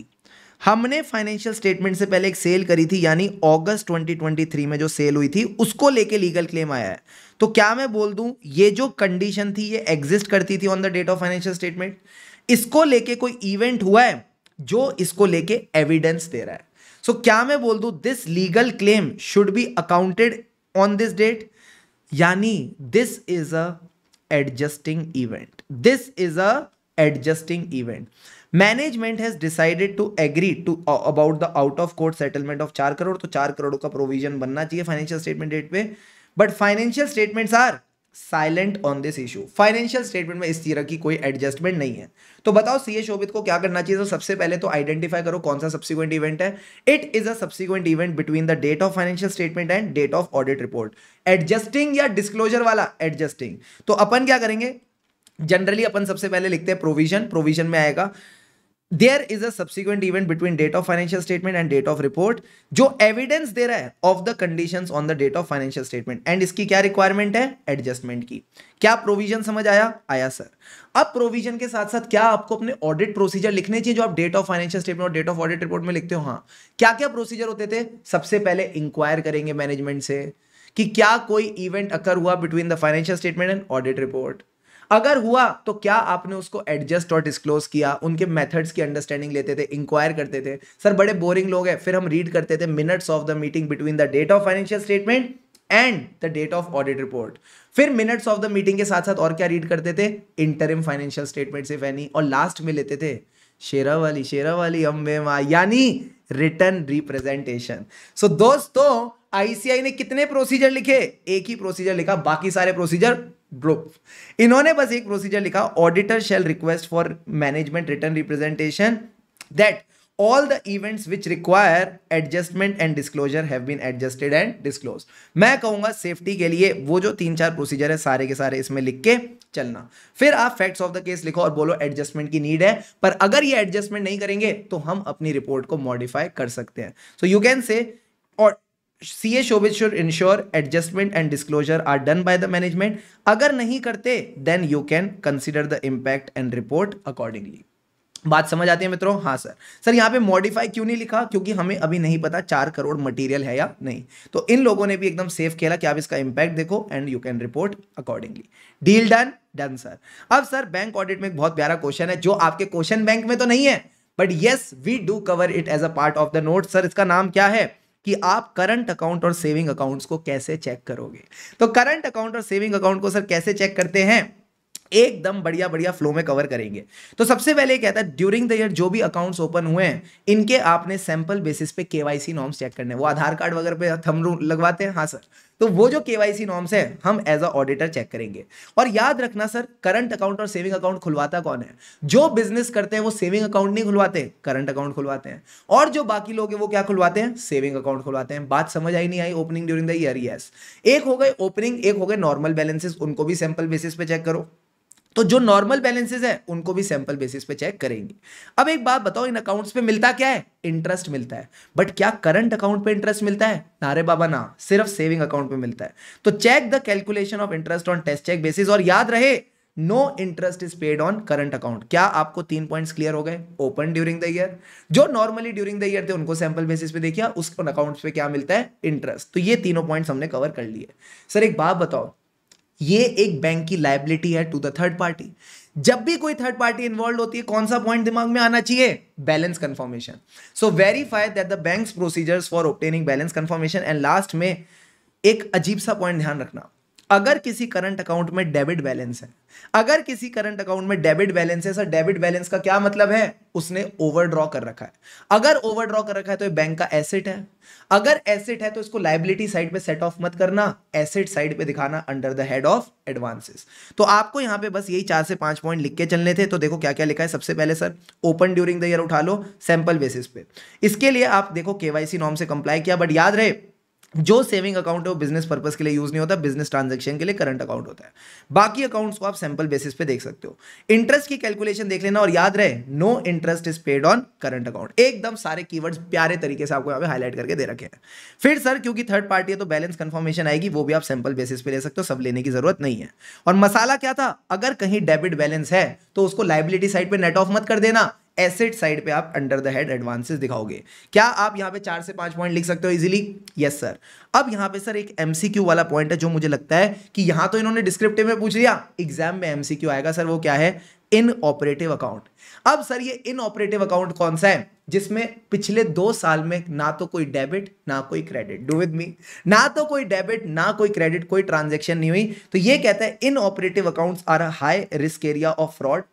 हमने फाइनेंशियल स्टेटमेंट से पहले एक सेल करी थी यानी अगस्त 2023 में जो सेल हुई थी उसको लेके लीगल क्लेम आया है तो क्या मैं बोल दूं ये जो कंडीशन थी ये एग्जिस्ट करती थी on the date of financial statement इसको लेके कोई इवेंट हुआ है जो इसको लेके एविडेंस दे रहा है सो so, क्या मैं बोल दूं this legal claim should be accounted on this date यानी this is a adjusting event. This is a adjusting event. Management has decided to agree to about the out of court settlement of चार करोड़ तो चार करोड़ का provision बनना चाहिए financial statement date पे but financial statements are silent on this issue financial statement में इस तरह की कोई एडजस्टमेंट नहीं है तो बताओ सीए शोभित को क्या करना चाहिए तो सबसे पहले तो आइडेंटिफाई करो कौन सा सब्सिक्वेंट इवेंट है it is a subsequent event between the date of financial statement and date of audit report adjusting या डिस्क्लोजर वाला एडजस्टिंग तो अपन क्या करेंगे जनरली अपन सबसे पहले लिखते हैं प्रोविजन प्रोविजन में आएगा there is a subsequent event between date of financial statement and date of report जो एविडेंस दे रहा है of the condition on the date of financial statement and इसकी क्या रिक्वायरमेंट है एडजस्टमेंट की क्या प्रोविजन समझ आया आया सर अब प्रोविजन के साथ साथ क्या आपको अपने ऑडिट प्रोसीजर लिखने चाहिए जो आप डेट ऑफ फाइनेंशियल स्टेटमेंट और डेट ऑफ ऑडिट रिपोर्ट में लिखते हो हाँ क्या क्या प्रोसीजर होते थे सबसे पहले इंक्वायर करेंगे मैनेजमेंट से कि क्या कोई इवेंट अकर हुआ between the financial statement and audit report अगर हुआ तो क्या आपने उसको एडजस्ट और डिस्क्लोज किया उनके मेथड्स की अंडरस्टैंडिंग लेते थे इंक्वायर करते थे सर बड़े बोरिंग लोग हैं फिर हम रीड करते थे minutes of the meeting between the date of financial statement and the date of audit report फिर मिनट्स ऑफ द मीटिंग के साथ साथ और क्या रीड करते थे इंटरिम फाइनेंशियल स्टेटमेंट से फैनी और लास्ट में लेते थे शेरा वाली शेरा वाली अम्बे यानी रिटर्न रिप्रेजेंटेशन सो दोस्तों आईसीआई ने कितने प्रोसीजर लिखे एक ही प्रोसीजर लिखा बाकी सारे प्रोसीजर ब्लॉप इन्होंने बस एक प्रोसीजर लिखा auditor shall request for management written representation that all the events which require adjustment and disclosure have been adjusted and disclosed मैं कहूंगा सेफ्टी के लिए वो जो तीन चार प्रोसीजर है सारे के सारे इसमें लिख के चलना फिर आप फैक्ट्स ऑफ द केस लिखो और बोलो एडजस्टमेंट की नीड है पर अगर ये एडजस्टमेंट नहीं करेंगे तो हम अपनी रिपोर्ट को मॉडिफाई कर सकते हैं सो यू कैन से और सी ए शोबिज should ensure adjustment and disclosure are done by the management अगर नहीं करते then you can consider the impact and report accordingly बात समझ आती है मित्रों हाँ सर सर यहाँ पे मॉडिफाई क्यों नहीं लिखा क्योंकि हमें अभी नहीं पता चार करोड़ मटेरियल है या नहीं तो इन लोगों ने भी एकदम सेफ खेला कि आप इसका इंपैक्ट देखो and you can report accordingly deal done done sir अब सर बैंक ऑडिट में एक बहुत प्यारा क्वेश्चन है जो आपके क्वेश्चन बैंक में तो नहीं है but yes we do cover it as a part of the note sir इसका नाम क्या है कि आप करंट अकाउंट और सेविंग अकाउंट्स को कैसे चेक करोगे तो करंट अकाउंट और सेविंग अकाउंट को सर कैसे चेक करते हैं एकदम बढ़िया बढ़िया फ्लो में कवर करेंगे तो सबसे पहले कहता है ड्यूरिंग द ईयर जो भी अकाउंट्स ओपन हुए हैं इनके आपने सैंपल बेसिस पे केवाईसी नॉर्म्स चेक करने वो आधार कार्ड वगैरह पे थम लगवाते हैं हाँ सर तो वो जो के वाई सी नॉर्म्स है हम एज अ ऑडिटर चेक करेंगे और याद रखना सर करंट अकाउंट और सेविंग अकाउंट खुलवाता कौन है जो बिजनेस करते हैं वो सेविंग अकाउंट नहीं खुलवाते करंट अकाउंट खुलवाते हैं और जो बाकी लोग हैं वो क्या खुलवाते हैं सेविंग अकाउंट खुलवाते हैं बात समझ आई नहीं आई opening during the year yes एक हो गए ओपनिंग एक हो गए नॉर्मल बैलेंसेस उनको भी सैंपल बेसिस पे चेक करो तो जो नॉर्मल बैलेंसेज है उनको भी सैंपल बेसिस पे चेक करेंगे अब एक बात बताओ इन अकाउंट्स पे मिलता क्या है इंटरेस्ट मिलता है बट क्या करंट अकाउंट पे इंटरेस्ट मिलता है नारे बाबा ना सिर्फ सेविंग अकाउंट पे मिलता है तो check the calculation of interest on test check basis और याद रहे no interest is paid on current account क्या आपको तीन पॉइंट क्लियर हो गए ओपन ड्यूरिंग द ईयर जो नॉर्मली ड्यूरिंग द ईयर थे उनको सैंपल बेसिस पे देखिए उस अकाउंट पे क्या मिलता है इंटरेस्ट तो ये तीनों पॉइंट हमने कवर कर लिए सर एक बात बताओ ये एक बैंक की लाइबिलिटी है टू द थर्ड पार्टी जब भी कोई थर्ड पार्टी इन्वॉल्व होती है कौन सा पॉइंट दिमाग में आना चाहिए balance confirmation so verify that the banks procedures for obtaining balance confirmation and last में एक अजीब सा पॉइंट ध्यान रखना अगर किसी करंट अकाउंट में डेबिट बैलेंस है अगर किसी करंट अकाउंट में डेबिट बैलेंस है सर डेबिट बैलेंस का क्या मतलब है उसने ओवरड्रॉ कर रखा है अगर ओवरड्रॉ कर रखा है तो ये बैंक का एसेट है अगर एसेट है तो इसको लाइबिलिटी साइड पे सेट ऑफ मत करना एसेट साइड पे दिखाना under the head of advances तो आपको यहां पे बस यही चार से पांच पॉइंट लिख के चलने थे तो देखो क्या क्या लिखा है सबसे पहले sir open during the year उठा लो सैंपल बेसिस पे इसके लिए आप देखो केवाईसी नॉर्म से कंप्लाई किया बट याद रहे जो सेविंग अकाउंट है वो बिजनेस पर्पस के लिए यूज़ नहीं होता बिजनेस ट्रांजैक्शन के लिए करंट अकाउंट होता है बाकी अकाउंट्स को आप सैंपल बेसिस पे देख सकते हो इंटरेस्ट की कैलकुलेशन देख लेना और याद रहे no interest is paid on current account एकदम सारे कीवर्ड्स प्यारे तरीके से आपको यहाँ पे हाईलाइट करके दे रखे हैं फिर सर क्योंकि थर्ड पार्टी है तो बैलेंस कन्फर्मेशन आएगी वो भी आप सैंपल बेसिस पे ले सकते हो सब लेने की जरूरत नहीं है और मसाला क्या था अगर कहीं डेबिट बैलेंस है तो उसको लाइबिलिटी साइड पर नेट ऑफ मत कर देना एसेट साइड पे आप अंडर द हेड एडवांसेस दिखाओगे क्या आप यहाँ पे चार से पांच पॉइंट लिख सकते हो इजीली यस सर अब यहाँ पे सर एक एमसीक्यू वाला पॉइंट है जो मुझे लगता है कि यहाँ तो इन्होंने डिस्क्रिप्टिव में पूछ लिया एग्जाम में एमसीक्यू आएगा सर वो क्या है इन ऑपरेटिव अकाउंट अब सर ये इन ऑपरेटिव अकाउंट कौन सा है जिसमें पिछले दो साल में ना तो कोई डेबिट ना कोई क्रेडिट डू विद मी ना तो कोई डेबिट ना कोई क्रेडिट कोई ट्रांजैक्शन नहीं हुई तो ये कहता है inoperative accounts are a high risk area of fraud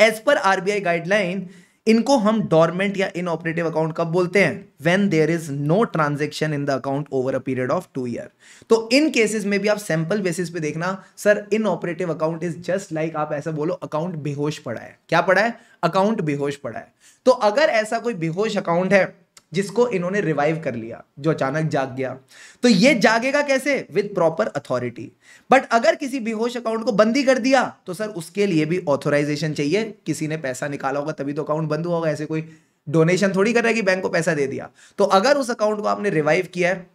as per RBI guideline इनको हम डॉर्मेंट या इनऑपरेटिव अकाउंट कब बोलते हैं when there is no transaction in the account over a period of two year तो in cases में भी आप सैंपल बेसिस पे देखना sir inoperative account is just like आप ऐसा बोलो अकाउंट बेहोश पड़ा है क्या पड़ा है अकाउंट बेहोश पड़ा है तो अगर ऐसा कोई बेहोश अकाउंट है जिसको इन्होंने रिवाइव कर लिया जो अचानक जाग गया तो ये जागेगा कैसे विद प्रॉपर अथॉरिटी बट अगर किसी बेहोश अकाउंट को बंदी कर दिया तो सर उसके लिए भी ऑथोराइजेशन चाहिए किसी ने पैसा निकाला होगा तभी तो अकाउंट बंद हुआ होगा ऐसे कोई डोनेशन थोड़ी कर रहा है कि बैंक को पैसा दे दिया तो अगर उस अकाउंट को आपने रिवाइव किया है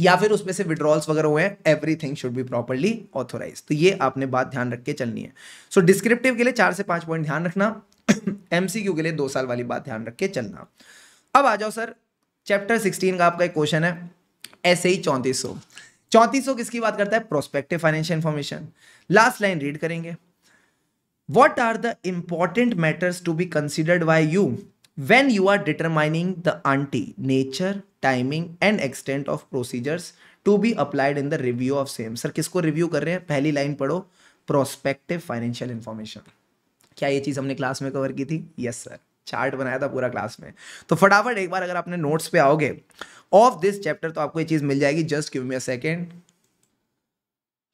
या फिर उसमें से विड्रॉल्स वगैरह हुए हैं everything should be properly authorize तो ये आपने बात ध्यान रख के चलनी है सो so, डिस्क्रिप्टिव के लिए चार से पांच पॉइंट ध्यान रखना एमसीक्यू के लिए दो साल वाली बात ध्यान रख के चलना अब आ जाओ सर चैप्टर सिक्सटीन का आपका एक क्वेश्चन है ऐसे ही चौंतीस सौ चौंतीस सौ किसकी बात करता है prospective financial information last line read करेंगे what are the important matters to be considered by you when you are determining the आंटी nature timing and extent of procedures to be applied in the review of same sir किसको review कर रहे हैं पहली line पढ़ो prospective financial information क्या ये चीज़ हमने क्लास में कवर की थी यस yes, सर चार्ट बनाया था पूरा क्लास में तो फटाफट एक बार अगर आपने नोट्स पे आओगे ऑफ दिस चैप्टर तो आपको ये चीज मिल जाएगी just give me a second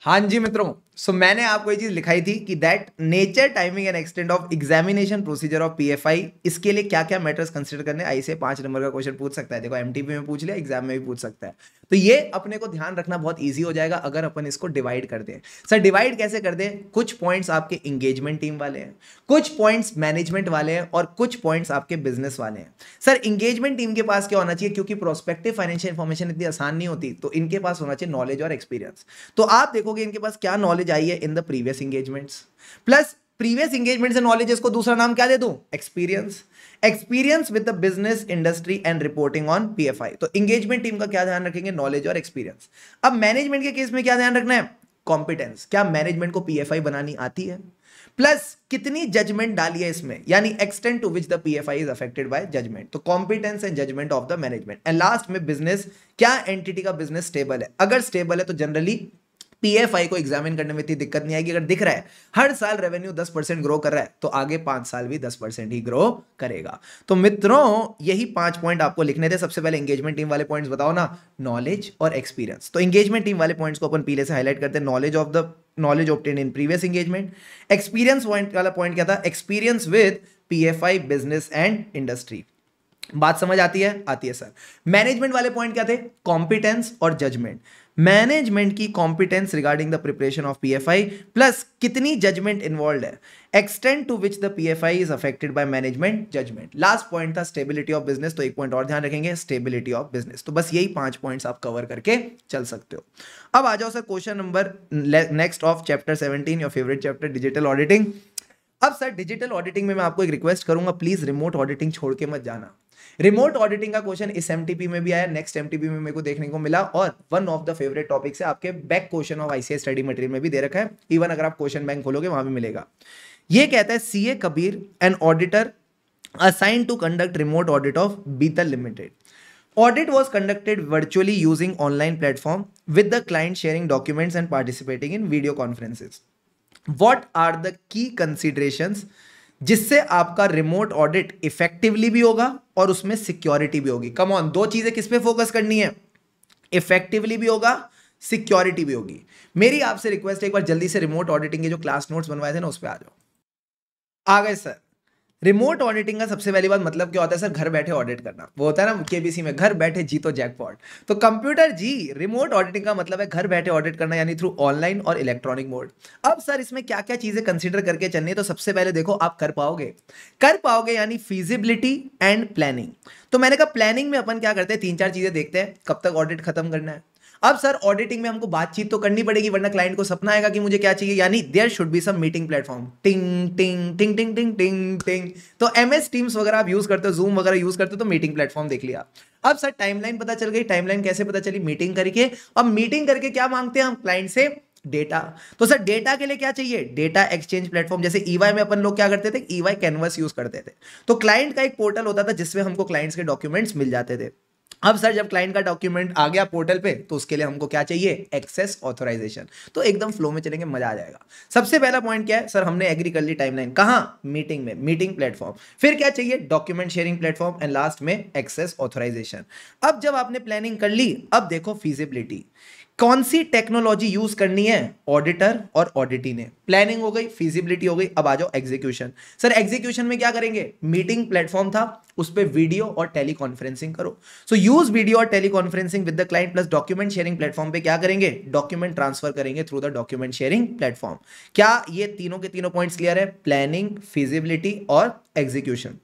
हाँ जी मित्रों सो so, मैंने आपको ये चीज लिखाई थी कि that nature timing and extend of examination procedure of PFI इसके लिए क्या क्या मैटर्स कंसिडर करने आई से पांच नंबर का क्वेश्चन पूछ सकता है देखो एमटीपी में पूछ लिया एग्जाम में भी पूछ सकता है तो ये अपने को ध्यान रखना बहुत ईजी हो जाएगा अगर अपन इसको डिवाइड कर दें सर डिवाइड कैसे कर दें कुछ पॉइंट्स आपके इंगेजमेंट टीम वाले हैं कुछ पॉइंट्स मैनेजमेंट वाले हैं और कुछ पॉइंट्स आपके बिजनेस वाले हैं सर इंगेजमेंट टीम के पास क्या होना चाहिए क्योंकि प्रोस्पेक्टिव फाइनेंशियल इन्फॉर्मेशन इतनी आसान नहीं होती तो इनके पास होना चाहिए नॉलेज और एक्सपीरियंस तो आप देखोगे इनके पास क्या नॉलेज आई है in the previous engagements plus previous engagement से नॉलेज इसको दूसरा नाम क्या दे दू experience experience with the business industry and reporting on P F I तो एंगेजमेंट टीम का क्या ध्यान रखेंगे नॉलेज और एक्सपीरियंस अब मैनेजमेंट के केस में क्या ध्यान रखना है कॉम्पिटेंस क्या मैनेजमेंट को पी एफ आई बनानी आती है प्लस कितनी जजमेंट डाली है इसमें यानी extend to which the P F I is affected by judgement तो competence and judgement of the management and last में बिजनेस क्या एंटिटी का बिजनेस स्टेबल है अगर स्टेबल है तो जनरली पीएफआई को एग्जामिन करने में इतनी दिक्कत नहीं आएगी अगर दिख रहा है हर साल रेवेन्यू 10 परसेंट ग्रो कर रहा है तो आगे पांच साल भी 10 परसेंट ही ग्रो करेगा तो मित्रों यही पांच पॉइंट आपको लिखने थे सबसे पहले एंगेजमेंट टीम वाले पॉइंट्स बताओ ना नॉलेज और एक्सपीरियंस तो एंगेजमेंट टीम वाले पॉइंट्स को अपन पीले से हाईलाइट करते हैं knowledge of the knowledge obtain in previous engagement experience point वाला पॉइंट क्या था experience with PFI business and industry बात समझ आती है आती है सर मैनेजमेंट वाले पॉइंट क्या थे कॉम्पिटेंस और जजमेंट मैनेजमेंट की competence regarding the preparation of PFI plus कितनी जजमेंट इन्वॉल्व है extend to which the PFI is affected by management judgement last point था स्टेबिलिटी ऑफ बिजनेस तो एक पॉइंट और ध्यान रखेंगे स्टेबिलिटी ऑफ बिजनेस तो बस यही पांच पॉइंट आप कवर करके चल सकते हो अब आ जाओ sir question number next of chapter seventeen your favourite chapter digital auditing अब सर डिजिटल ऑडिटिंग में मैं आपको एक रिक्वेस्ट करूंगा प्लीज रिमोट ऑडिटिंग छोड़ के मत जाना रिमोट ऑडिटिंग का क्वेश्चन इस एम में भी आया नेक्स्ट एम में मेरे को देखने को मिला और one of the favourite topic से आपके back question of ICS study material में भी दे रखा है इवन अगर आप क्वेश्चन बैंक खोलोगे वहां भी मिलेगा ये कहता है C Kabir an auditor assign to conduct remote audit of Beetal limited audit was conducted virtually using online platform with the client sharing documents and participating in video conferences. What are the key considerations जिससे आपका remote audit effectively भी होगा और उसमें security भी होगी come on दो चीज़ें किस पे फोकस करनी है इफेक्टिवली भी होगा सिक्योरिटी भी होगी मेरी आपसे रिक्वेस्ट है एक बार जल्दी से रिमोट ऑडिटिंग के जो क्लास नोट्स बनवाए थे ना उस पर आ जाओ आ गए सर रिमोट ऑडिटिंग का सबसे पहली बात मतलब क्या होता है सर घर बैठे ऑडिट करना वो होता है ना केबीसी में घर बैठे जीतो जैकपॉट तो कंप्यूटर जी रिमोट ऑडिटिंग का मतलब है घर बैठे ऑडिट करना यानी थ्रू ऑनलाइन और इलेक्ट्रॉनिक मोड अब सर इसमें क्या क्या चीजें कंसिडर करके चलनी है तो सबसे पहले देखो आप कर पाओगे कर पाओगे यानी फिजिबिलिटी एंड प्लानिंग तो मैंने कहा प्लानिंग में अपन क्या करते हैं तीन चार चीजें देखते हैं कब तक ऑडिट खत्म करना है अब सर ऑडिटिंग में हमको बातचीत तो करनी पड़ेगी वरना क्लाइंट को सपना आएगा कि मुझे क्या चाहिए यानी there should be some meeting platform टिंग टिंग टिंग टिंग टिंग टिंग टिंग तो एम एस टीम्स वगैरह आप यूज करते हो जूम वगैरह यूज करते हो तो मीटिंग प्लेटफॉर्म देख लिया अब सर टाइमलाइन पता चल गई टाइमलाइन कैसे पता चली मीटिंग करके अब मीटिंग करके क्या मांगते हैं हम क्लाइंट से डेटा तो सर डेटा के लिए क्या चाहिए डेटा एक्सचेंज प्लेटफॉर्म जैसे ईवाई e में अपन लोग क्या करते थे ईवाई कैनवस यूज करते थे तो क्लाइंट का एक पोर्टल होता था जिसमें हमको क्लाइंट्स के डॉक्यूमेंट्स मिल जाते थे अब सर जब क्लाइंट का डॉक्यूमेंट आ गया पोर्टल पे तो उसके लिए हमको क्या चाहिए एक्सेस ऑथोराइजेशन तो एकदम फ्लो में चलेंगे मजा आ जाएगा सबसे पहला पॉइंट क्या है सर हमने एग्री कर ली टाइमलाइन कहा मीटिंग में मीटिंग प्लेटफॉर्म फिर क्या चाहिए document sharing platform and last में एक्सेस ऑथोराइजेशन अब जब आपने प्लानिंग कर ली अब देखो फिजिबिलिटी कौन सी टेक्नोलॉजी यूज करनी है ऑडिटर और ऑडिटी ने प्लानिंग हो गई फिजिबिलिटी हो गई अब आ जाओ एग्जीक्यूशन सर एग्जीक्यूशन में क्या करेंगे मीटिंग प्लेटफॉर्म था उस पर वीडियो और टेलीकॉन्फ्रेंसिंग करो सो यूज वीडियो और teleconferencing with the client plus document sharing platform पे क्या करेंगे डॉक्यूमेंट ट्रांसफर करेंगे through the document sharing platform क्या ये तीनों के तीनों पॉइंट क्लियर है प्लानिंग फिजिबिलिटी और एग्जीक्यूशन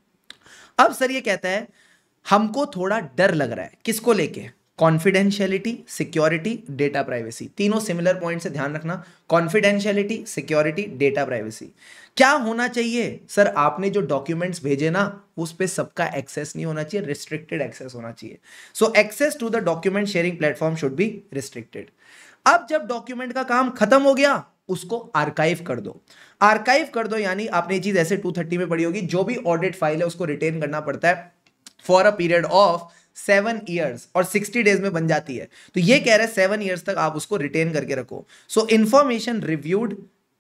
अब सर ये कहता है हमको थोड़ा डर लग रहा है किसको लेके कॉन्फिडेंशियलिटी सिक्योरिटी डेटा प्राइवेसी तीनों सिमिलर पॉइंट से ध्यान रखना कॉन्फिडेंशियलिटी सिक्योरिटी डेटा प्राइवेसी क्या होना चाहिए सर आपने जो डॉक्यूमेंट्स भेजे ना उस पर सबका एक्सेस नहीं होना चाहिए रिस्ट्रिक्टेड एक्सेस होना चाहिए so access to the document sharing platform should be restricted अब जब डॉक्यूमेंट का काम खत्म हो गया उसको आर्काइव कर दो आर्काइव कर दो यानी आपने चीज ऐसे 230 में पड़ी होगी जो भी ऑडिट फाइल है उसको रिटेन करना पड़ता है for a period of seven years और सिक्सटी डेज में बन जाती है तो ये कह रहा है सेवन ईयर्स तक आप उसको रिटेन करके रखो so information reviewed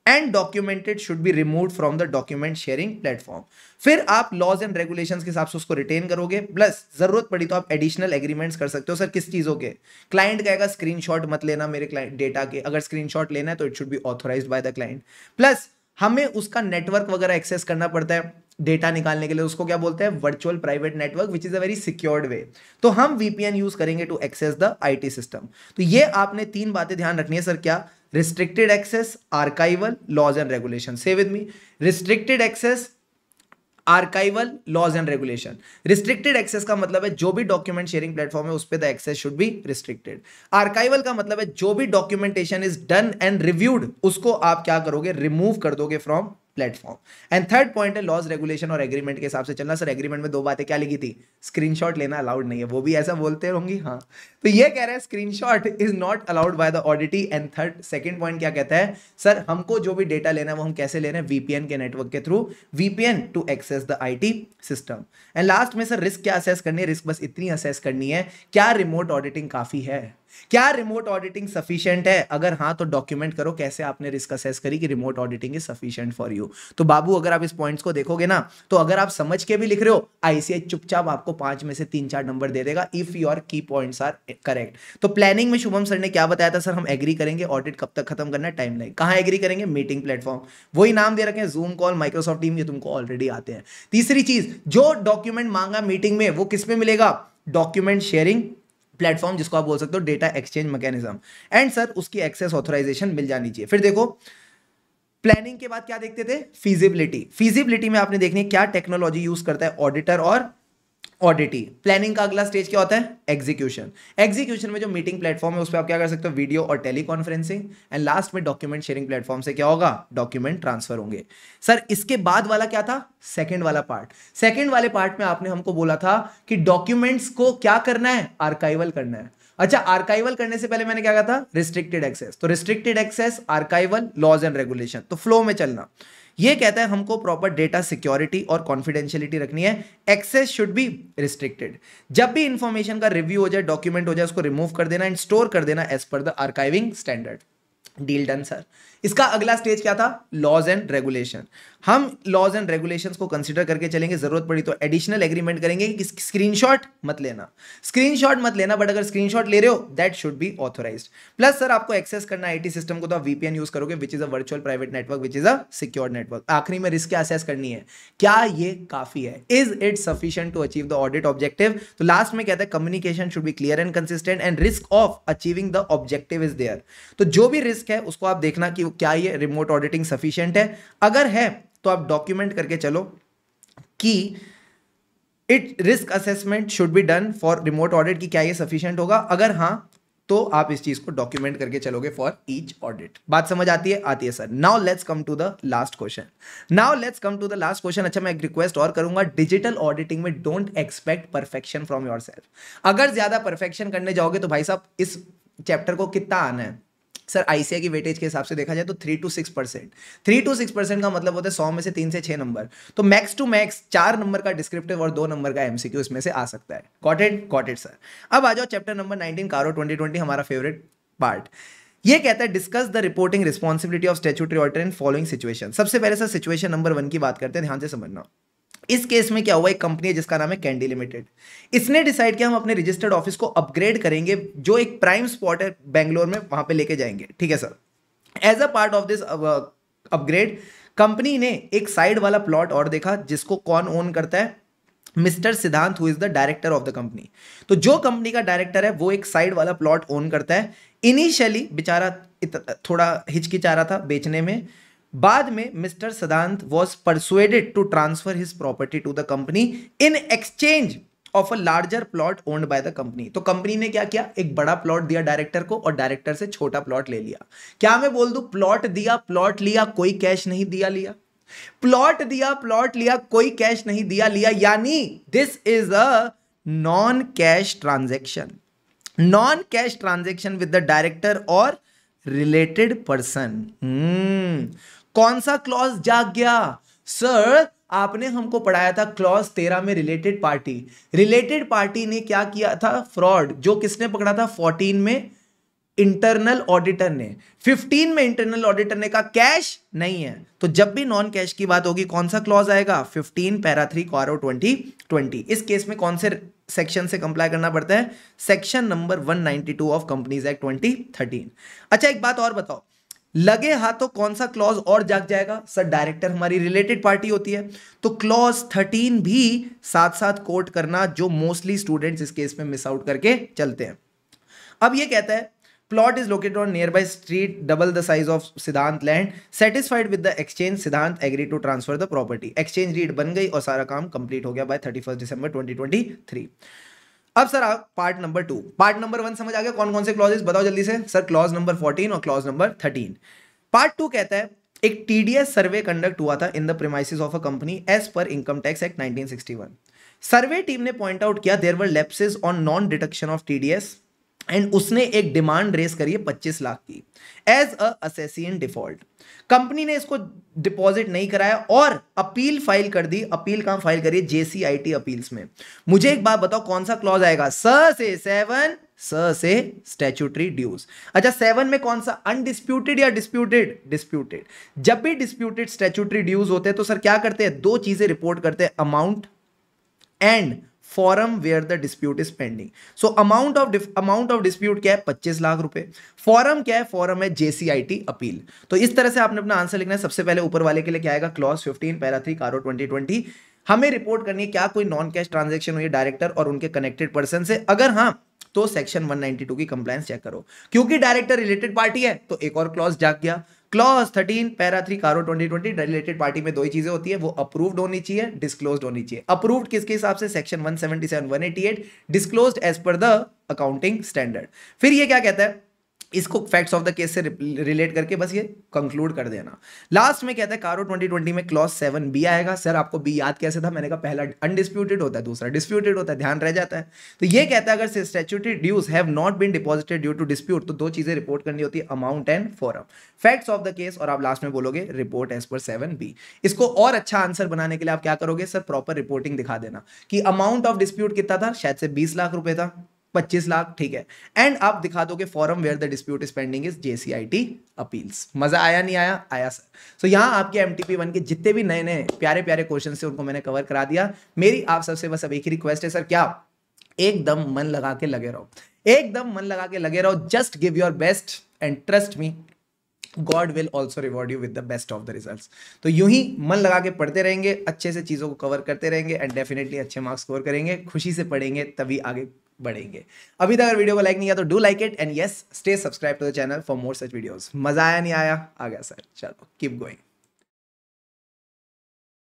and documented should be remove from the document sharing platform फिर आप लॉज एंड रेगुलेशन के हिसाब से उसको रिटेन करोगे प्लस जरूरत पड़ी तो आप एडिशनल एग्रीमेंट्स कर सकते हो सर किस चीज़ों के क्लाइंट कहेगा स्क्रीन शॉट मत लेना मेरे क्लाइंट डेटा के अगर स्क्रीन शॉट लेना है तो it should be authorize by the client plus हमें उसका नेटवर्क वगैरह एक्सेस करना पड़ता है डेटा निकालने के लिए उसको क्या बोलते हैं virtual private network which is a very secured way तो हम वीपीएन यूज़ करेंगे to access the IT system तो ये आपने तीन बातें ध्यान रखनी है सर क्या restricted access archival laws and regulation से with me restricted access archival laws and regulation restricted access का मतलब है जो भी डॉक्यूमेंट शेयरिंग प्लेटफॉर्म है उस पर the access should be restricted archival का मतलब है जो भी documentation is done and reviewed उसको आप क्या करोगे रिमूव कर दोगे from platform and third point है लॉज रेगुलेशन और एग्रीमेंट के हिसाब से चलना सर एग्रीमेंट में दो बातें क्या लिखी थी स्क्रीनशॉट लेना अलाउड नहीं है वो भी ऐसा बोलते होंगी हाँ तो ये कह रहे हैं screenshot is not allowed by the auditee and third second point क्या कहता है सर हमको जो भी डेटा लेना है वो हम कैसे ले रहे हैं वीपीएन के नेटवर्क के through VPN to access the T system and last में सर रिस्क क्या असेस करनी है रिस्क बस इतनी असेस करनी है क्या रिमोट ऑडिटिंग काफी है क्या रिमोट ऑडिटिंग सफिशियंट है अगर हाँ तो डॉक्यूमेंट करो कैसे आपने रिस्क असेस करी कि remote auditing is sufficient for you तो बाबू अगर आप इस पॉइंट्स को देखोगे ना तो अगर आप समझ के भी लिख रहे हो आईसीआई चुपचाप आपको पांच में से तीन चार नंबर दे देगा if your key points are correct तो प्लानिंग में शुभम सर ने क्या बताया था सर हम एग्री करेंगे ऑडिट कब तक खत्म करना टाइम नहीं कहां एग्री करेंगे मीटिंग प्लेटफॉर्म वही नाम दे रखे जूम कॉल माइक्रोसॉफ्ट टीम ये तुमको ऑलरेडी आते हैं तीसरी चीज जो डॉक्यूमेंट मांगा मीटिंग में वो किसमें मिलेगा डॉक्यूमेंट शेयरिंग प्लेटफॉर्म जिसको आप बोल सकते हो data exchange mechanism and sir उसकी एक्सेस ऑथोराइजेशन मिल जानी चाहिए फिर देखो प्लानिंग के बाद क्या देखते थे फिजिबिलिटी फिजिबिलिटी में आपने देखनी क्या टेक्नोलॉजी यूज करता है ऑडिटर और ऑडिटी प्लानिंग का अगला स्टेज क्या होता है एग्जीक्यूशन एग्जीक्यूशन में जो मीटिंग प्लेटफॉर्म है उस पर आप क्या कर सकते हो वीडियो और टेलीकॉन्फ्रेंसिंग एंड लास्ट में डॉक्यूमेंट शेयरिंग प्लेटफॉर्म से क्या होगा डॉक्यूमेंट ट्रांसफर होंगे सर इसके बाद वाला क्या था सेकेंड वाला पार्ट सेकेंड वाले पार्ट में आपने हमको बोला था कि डॉक्यूमेंट्स को क्या करना है आर्काइवल करना है अच्छा आर्काइवल करने से पहले मैंने क्या कहा था रिस्ट्रिक्टेड एक्सेस तो restricted access archival laws and regulation तो फ्लो में चलना ये कहता है हमको प्रॉपर डेटा सिक्योरिटी और कॉन्फिडेंशियलिटी रखनी है एक्सेस शुड बी रिस्ट्रिक्टेड जब भी इंफॉर्मेशन का रिव्यू हो जाए डॉक्यूमेंट हो जाए उसको रिमूव कर देना एंड स्टोर कर देना as per the archiving standard deal done sir इसका अगला स्टेज क्या था लॉज एंड रेगुलेशन हम लॉज एंड रेगुलेशंस को कंसिडर करके चलेंगे जरूरत पड़ी तो एडिशनल एग्रीमेंट करेंगे कि स्क्रीनशॉट मत लेना स्क्रीनशॉट मत लेना बट अगर स्क्रीनशॉट ले रहे हो that should be authorize plus sir आपको एक्सेस करना आईटी सिस्टम को तो आप वीपीएन यूज करोगे which is a virtual private network which is a secure network आखिरी में रिस्क असेस करनी है क्या ये काफी है is it sufficient to achieve the audit objective तो लास्ट में कहता है communication should be clear and consistent and risk of achieving the objective is there तो जो भी रिस्क है उसको आप देखना कि क्या ये रिमोट ऑडिटिंग सफिशियंट है अगर है तो आप डॉक्यूमेंट करके चलो कि it risk assessment should be done for remote audit कि क्या ये सफिशियंट होगा अगर हाँ तो आप इस चीज को डॉक्यूमेंट करके चलोगे फॉर ईच ऑडिट बात समझ आती है आती है sir now let's come to the last question now let's come to the last question अच्छा मैं एक रिक्वेस्ट और करूंगा डिजिटल ऑडिटिंग में don't expect perfection from your अगर ज्यादा परफेक्शन करने जाओगे तो भाई साहब इस चैप्टर को कितना आना है सर आईसीआई की वेटेज के हिसाब से देखा जाए तो three two six percent three two six percent का मतलब होता है सौ में से तीन से छह नंबर तो मैक्स टू मैक्स चार नंबर का डिस्क्रिप्टिव और दो नंबर का एमसीक्यू इसमें से आ सकता है कॉटेड कॉटेड सर अब आ जाओ chapter number nineteen CARO twenty twenty हमारा फेवरेट पार्ट ये कहता है discuss the reporting responsibility of statutory order in following situation सबसे पहले सर सिचुएशन नंबर वन की बात करते हैं ध्यान से समझना इस केस में क्या हुआ एक कंपनी है जिसका नाम है कैंडी लिमिटेड इसने डिसाइड किया हम अपने रजिस्टर्ड ऑफिस को अपग्रेड करेंगे जो एक प्राइम स्पॉट है बेंगलोर में वहां पे लेके जाएंगे ठीक है sir as a part of this upgrade company ने एक साइड वाला प्लॉट और देखा जिसको कौन ओन करता है mister Siddhant who is the director of the company तो जो कंपनी का डायरेक्टर है वो एक साइड वाला प्लॉट ओन करता है इनिशियली बेचारा थोड़ा हिचकिचा रहा था बेचने में बाद में mister Sadant was persuaded to transfer his property to the company in exchange of a larger plot owned by the company तो कंपनी ने क्या किया एक बड़ा प्लॉट दिया डायरेक्टर को और डायरेक्टर से छोटा प्लॉट ले लिया क्या मैं बोल दू प्लॉट दिया प्लॉट लिया कोई कैश नहीं दिया लिया प्लॉट दिया प्लॉट लिया कोई कैश नहीं दिया लिया यानी this is a non cash transaction non cash transaction with the director और रिलेटेड पर्सन कौन सा क्लॉज जाग गया सर आपने हमको पढ़ाया था क्लॉज तेरह में रिलेटेड पार्टी रिलेटेड पार्टी ने क्या किया था फ्रॉड जो किसने पकड़ा था फोर्टीन में इंटरनल ऑडिटर ने 15 में इंटरनल ऑडिटर ने कहा कैश नहीं है तो जब भी नॉन कैश की बात होगी कौन सा क्लॉज आएगा 15 para three CARO twenty twenty इस केस में कौन से सेक्शन से कंप्लाई करना पड़ता है section number 192 of companies act 2013 अच्छा एक बात और बताओ लगे हाथों कौन सा क्लॉज और जाग जाएगा सर डायरेक्टर हमारी रिलेटेड पार्टी होती है तो क्लॉज थर्टीन भी साथ साथ कोर्ट करना जो मोस्टली स्टूडेंट्स इस केस में मिस आउट करके चलते हैं अब यह कहता है plot is locate on nearby street double the size of Siddhant land satisfied with the exchange Siddhant agree to transfer the property exchange deed बन गई और सारा काम कंप्लीट हो गया by thirty first December twenty twenty three अब sir आप part number two part number one समझ आ गया कौन कौन से क्लॉजेस बताओ जल्दी से सर क्लॉज नंबर फोर्टीन और clause number thirteen part two कहता है एक टीडीएस सर्वे कंडक्ट हुआ था in the premises of a company as per income tax act 1961 survey team ने पॉइंट आउट किया there were lapses on non deduction of TDS and उसने एक demand raise करी है 25 लाख की as a assessee in default company ने इसको deposit नहीं कराया और अपील फाइल कर दी अपील कहां फाइल करिए जेसीआईटी अपील्स में मुझे एक बात बताओ कौन सा क्लॉज आएगा स से सेवन स से स्टैचूटरी ड्यूज अच्छा सेवन में कौन सा अनडिस्प्यूटेड या डिस्प्यूटेड डिस्प्यूटेड जब भी डिस्प्यूटेड स्टैचूटरी ड्यूज होते हैं तो सर क्या करते हैं दो चीजें रिपोर्ट करते हैं amount and forum where the dispute is pending so amount of amount of dispute क्या है पच्चीस लाख रुपए फॉरम क्या है फॉरम है जेसीआईटी अपील तो इस तरह से आपने अपना आंसर लिखना है सबसे पहले ऊपर वाले के लिए क्या आएगा clause fifteen para three CARO twenty twenty हमें रिपोर्ट करनी है क्या कोई नॉन कैश ट्रांजेक्शन हुई डायरेक्टर और उनके कनेक्टेड पर्सन से अगर हाँ तो सेक्शन 192 की कंप्लायंस चेक करो क्योंकि डायरेक्टर रिलेटेड पार्टी है तो एक और क्लॉज जाग गया clause thirteen para three CARO twenty twenty related party में दो ही चीजें होती है वो अप्रूव्ड होनी चाहिए डिस्क्लोज होनी चाहिए अप्रूव्ड किसके हिसाब से section one seventy seven one eighty eight disclose as per the accounting standard फिर ये क्या कहता है इसको फैक्ट्स ऑफ द केस से रिलेट करके बस ये कंक्लूड कर देना लास्ट में कहता है कारो 2020 में क्लॉज सेवन बी आएगा सर आपको बी याद कैसे था मैंने कहा पहला अनडिस्प्यूटेड होता है दूसरा डिस्प्यूटेड होता है ध्यान रह जाता है तो ये कहता है अगर statutory dues have not been deposited due to dispute तो दो चीज़ें रिपोर्ट करनी होती है amount and forum facts of the case और आप लास्ट में बोलोगे report as per seven B इसको और अच्छा आंसर बनाने के लिए आप क्या करोगे सर प्रॉपर रिपोर्टिंग दिखा देना कि अमाउंट ऑफ डिस्प्यूट कितना था शायद से बीस लाख रुपए था पच्चीस लाख ठीक है एंड आप दिखा दोगे forum where the dispute is pending is JCIT appeals मजा आया नहीं आया आया सर सो so, यहाँ आपके एम टी वन के जितने भी नए नए प्यारे प्यारे क्वेश्चन थे उनको मैंने कवर करा दिया मेरी आप सबसे बस अब एक ही रिक्वेस्ट है सर क्या एकदम मन लगा के लगे रहो एकदम मन लगा के लगे रहो just give your best and trust me God will also reward you with the best of the results. तो यूं ही मन लगा के पढ़ते रहेंगे अच्छे से चीज़ों को कवर करते रहेंगे एंड डेफिनेटली अच्छे मार्क्स स्कोर करेंगे खुशी से पढ़ेंगे तभी आगे बढ़ेंगे अभी तक अगर वीडियो को लाइक नहीं किया तो do like it and yes stay subscribe to the channel for more such videos मजा आया नहीं आया आ गया सर चलो कीप गोइंग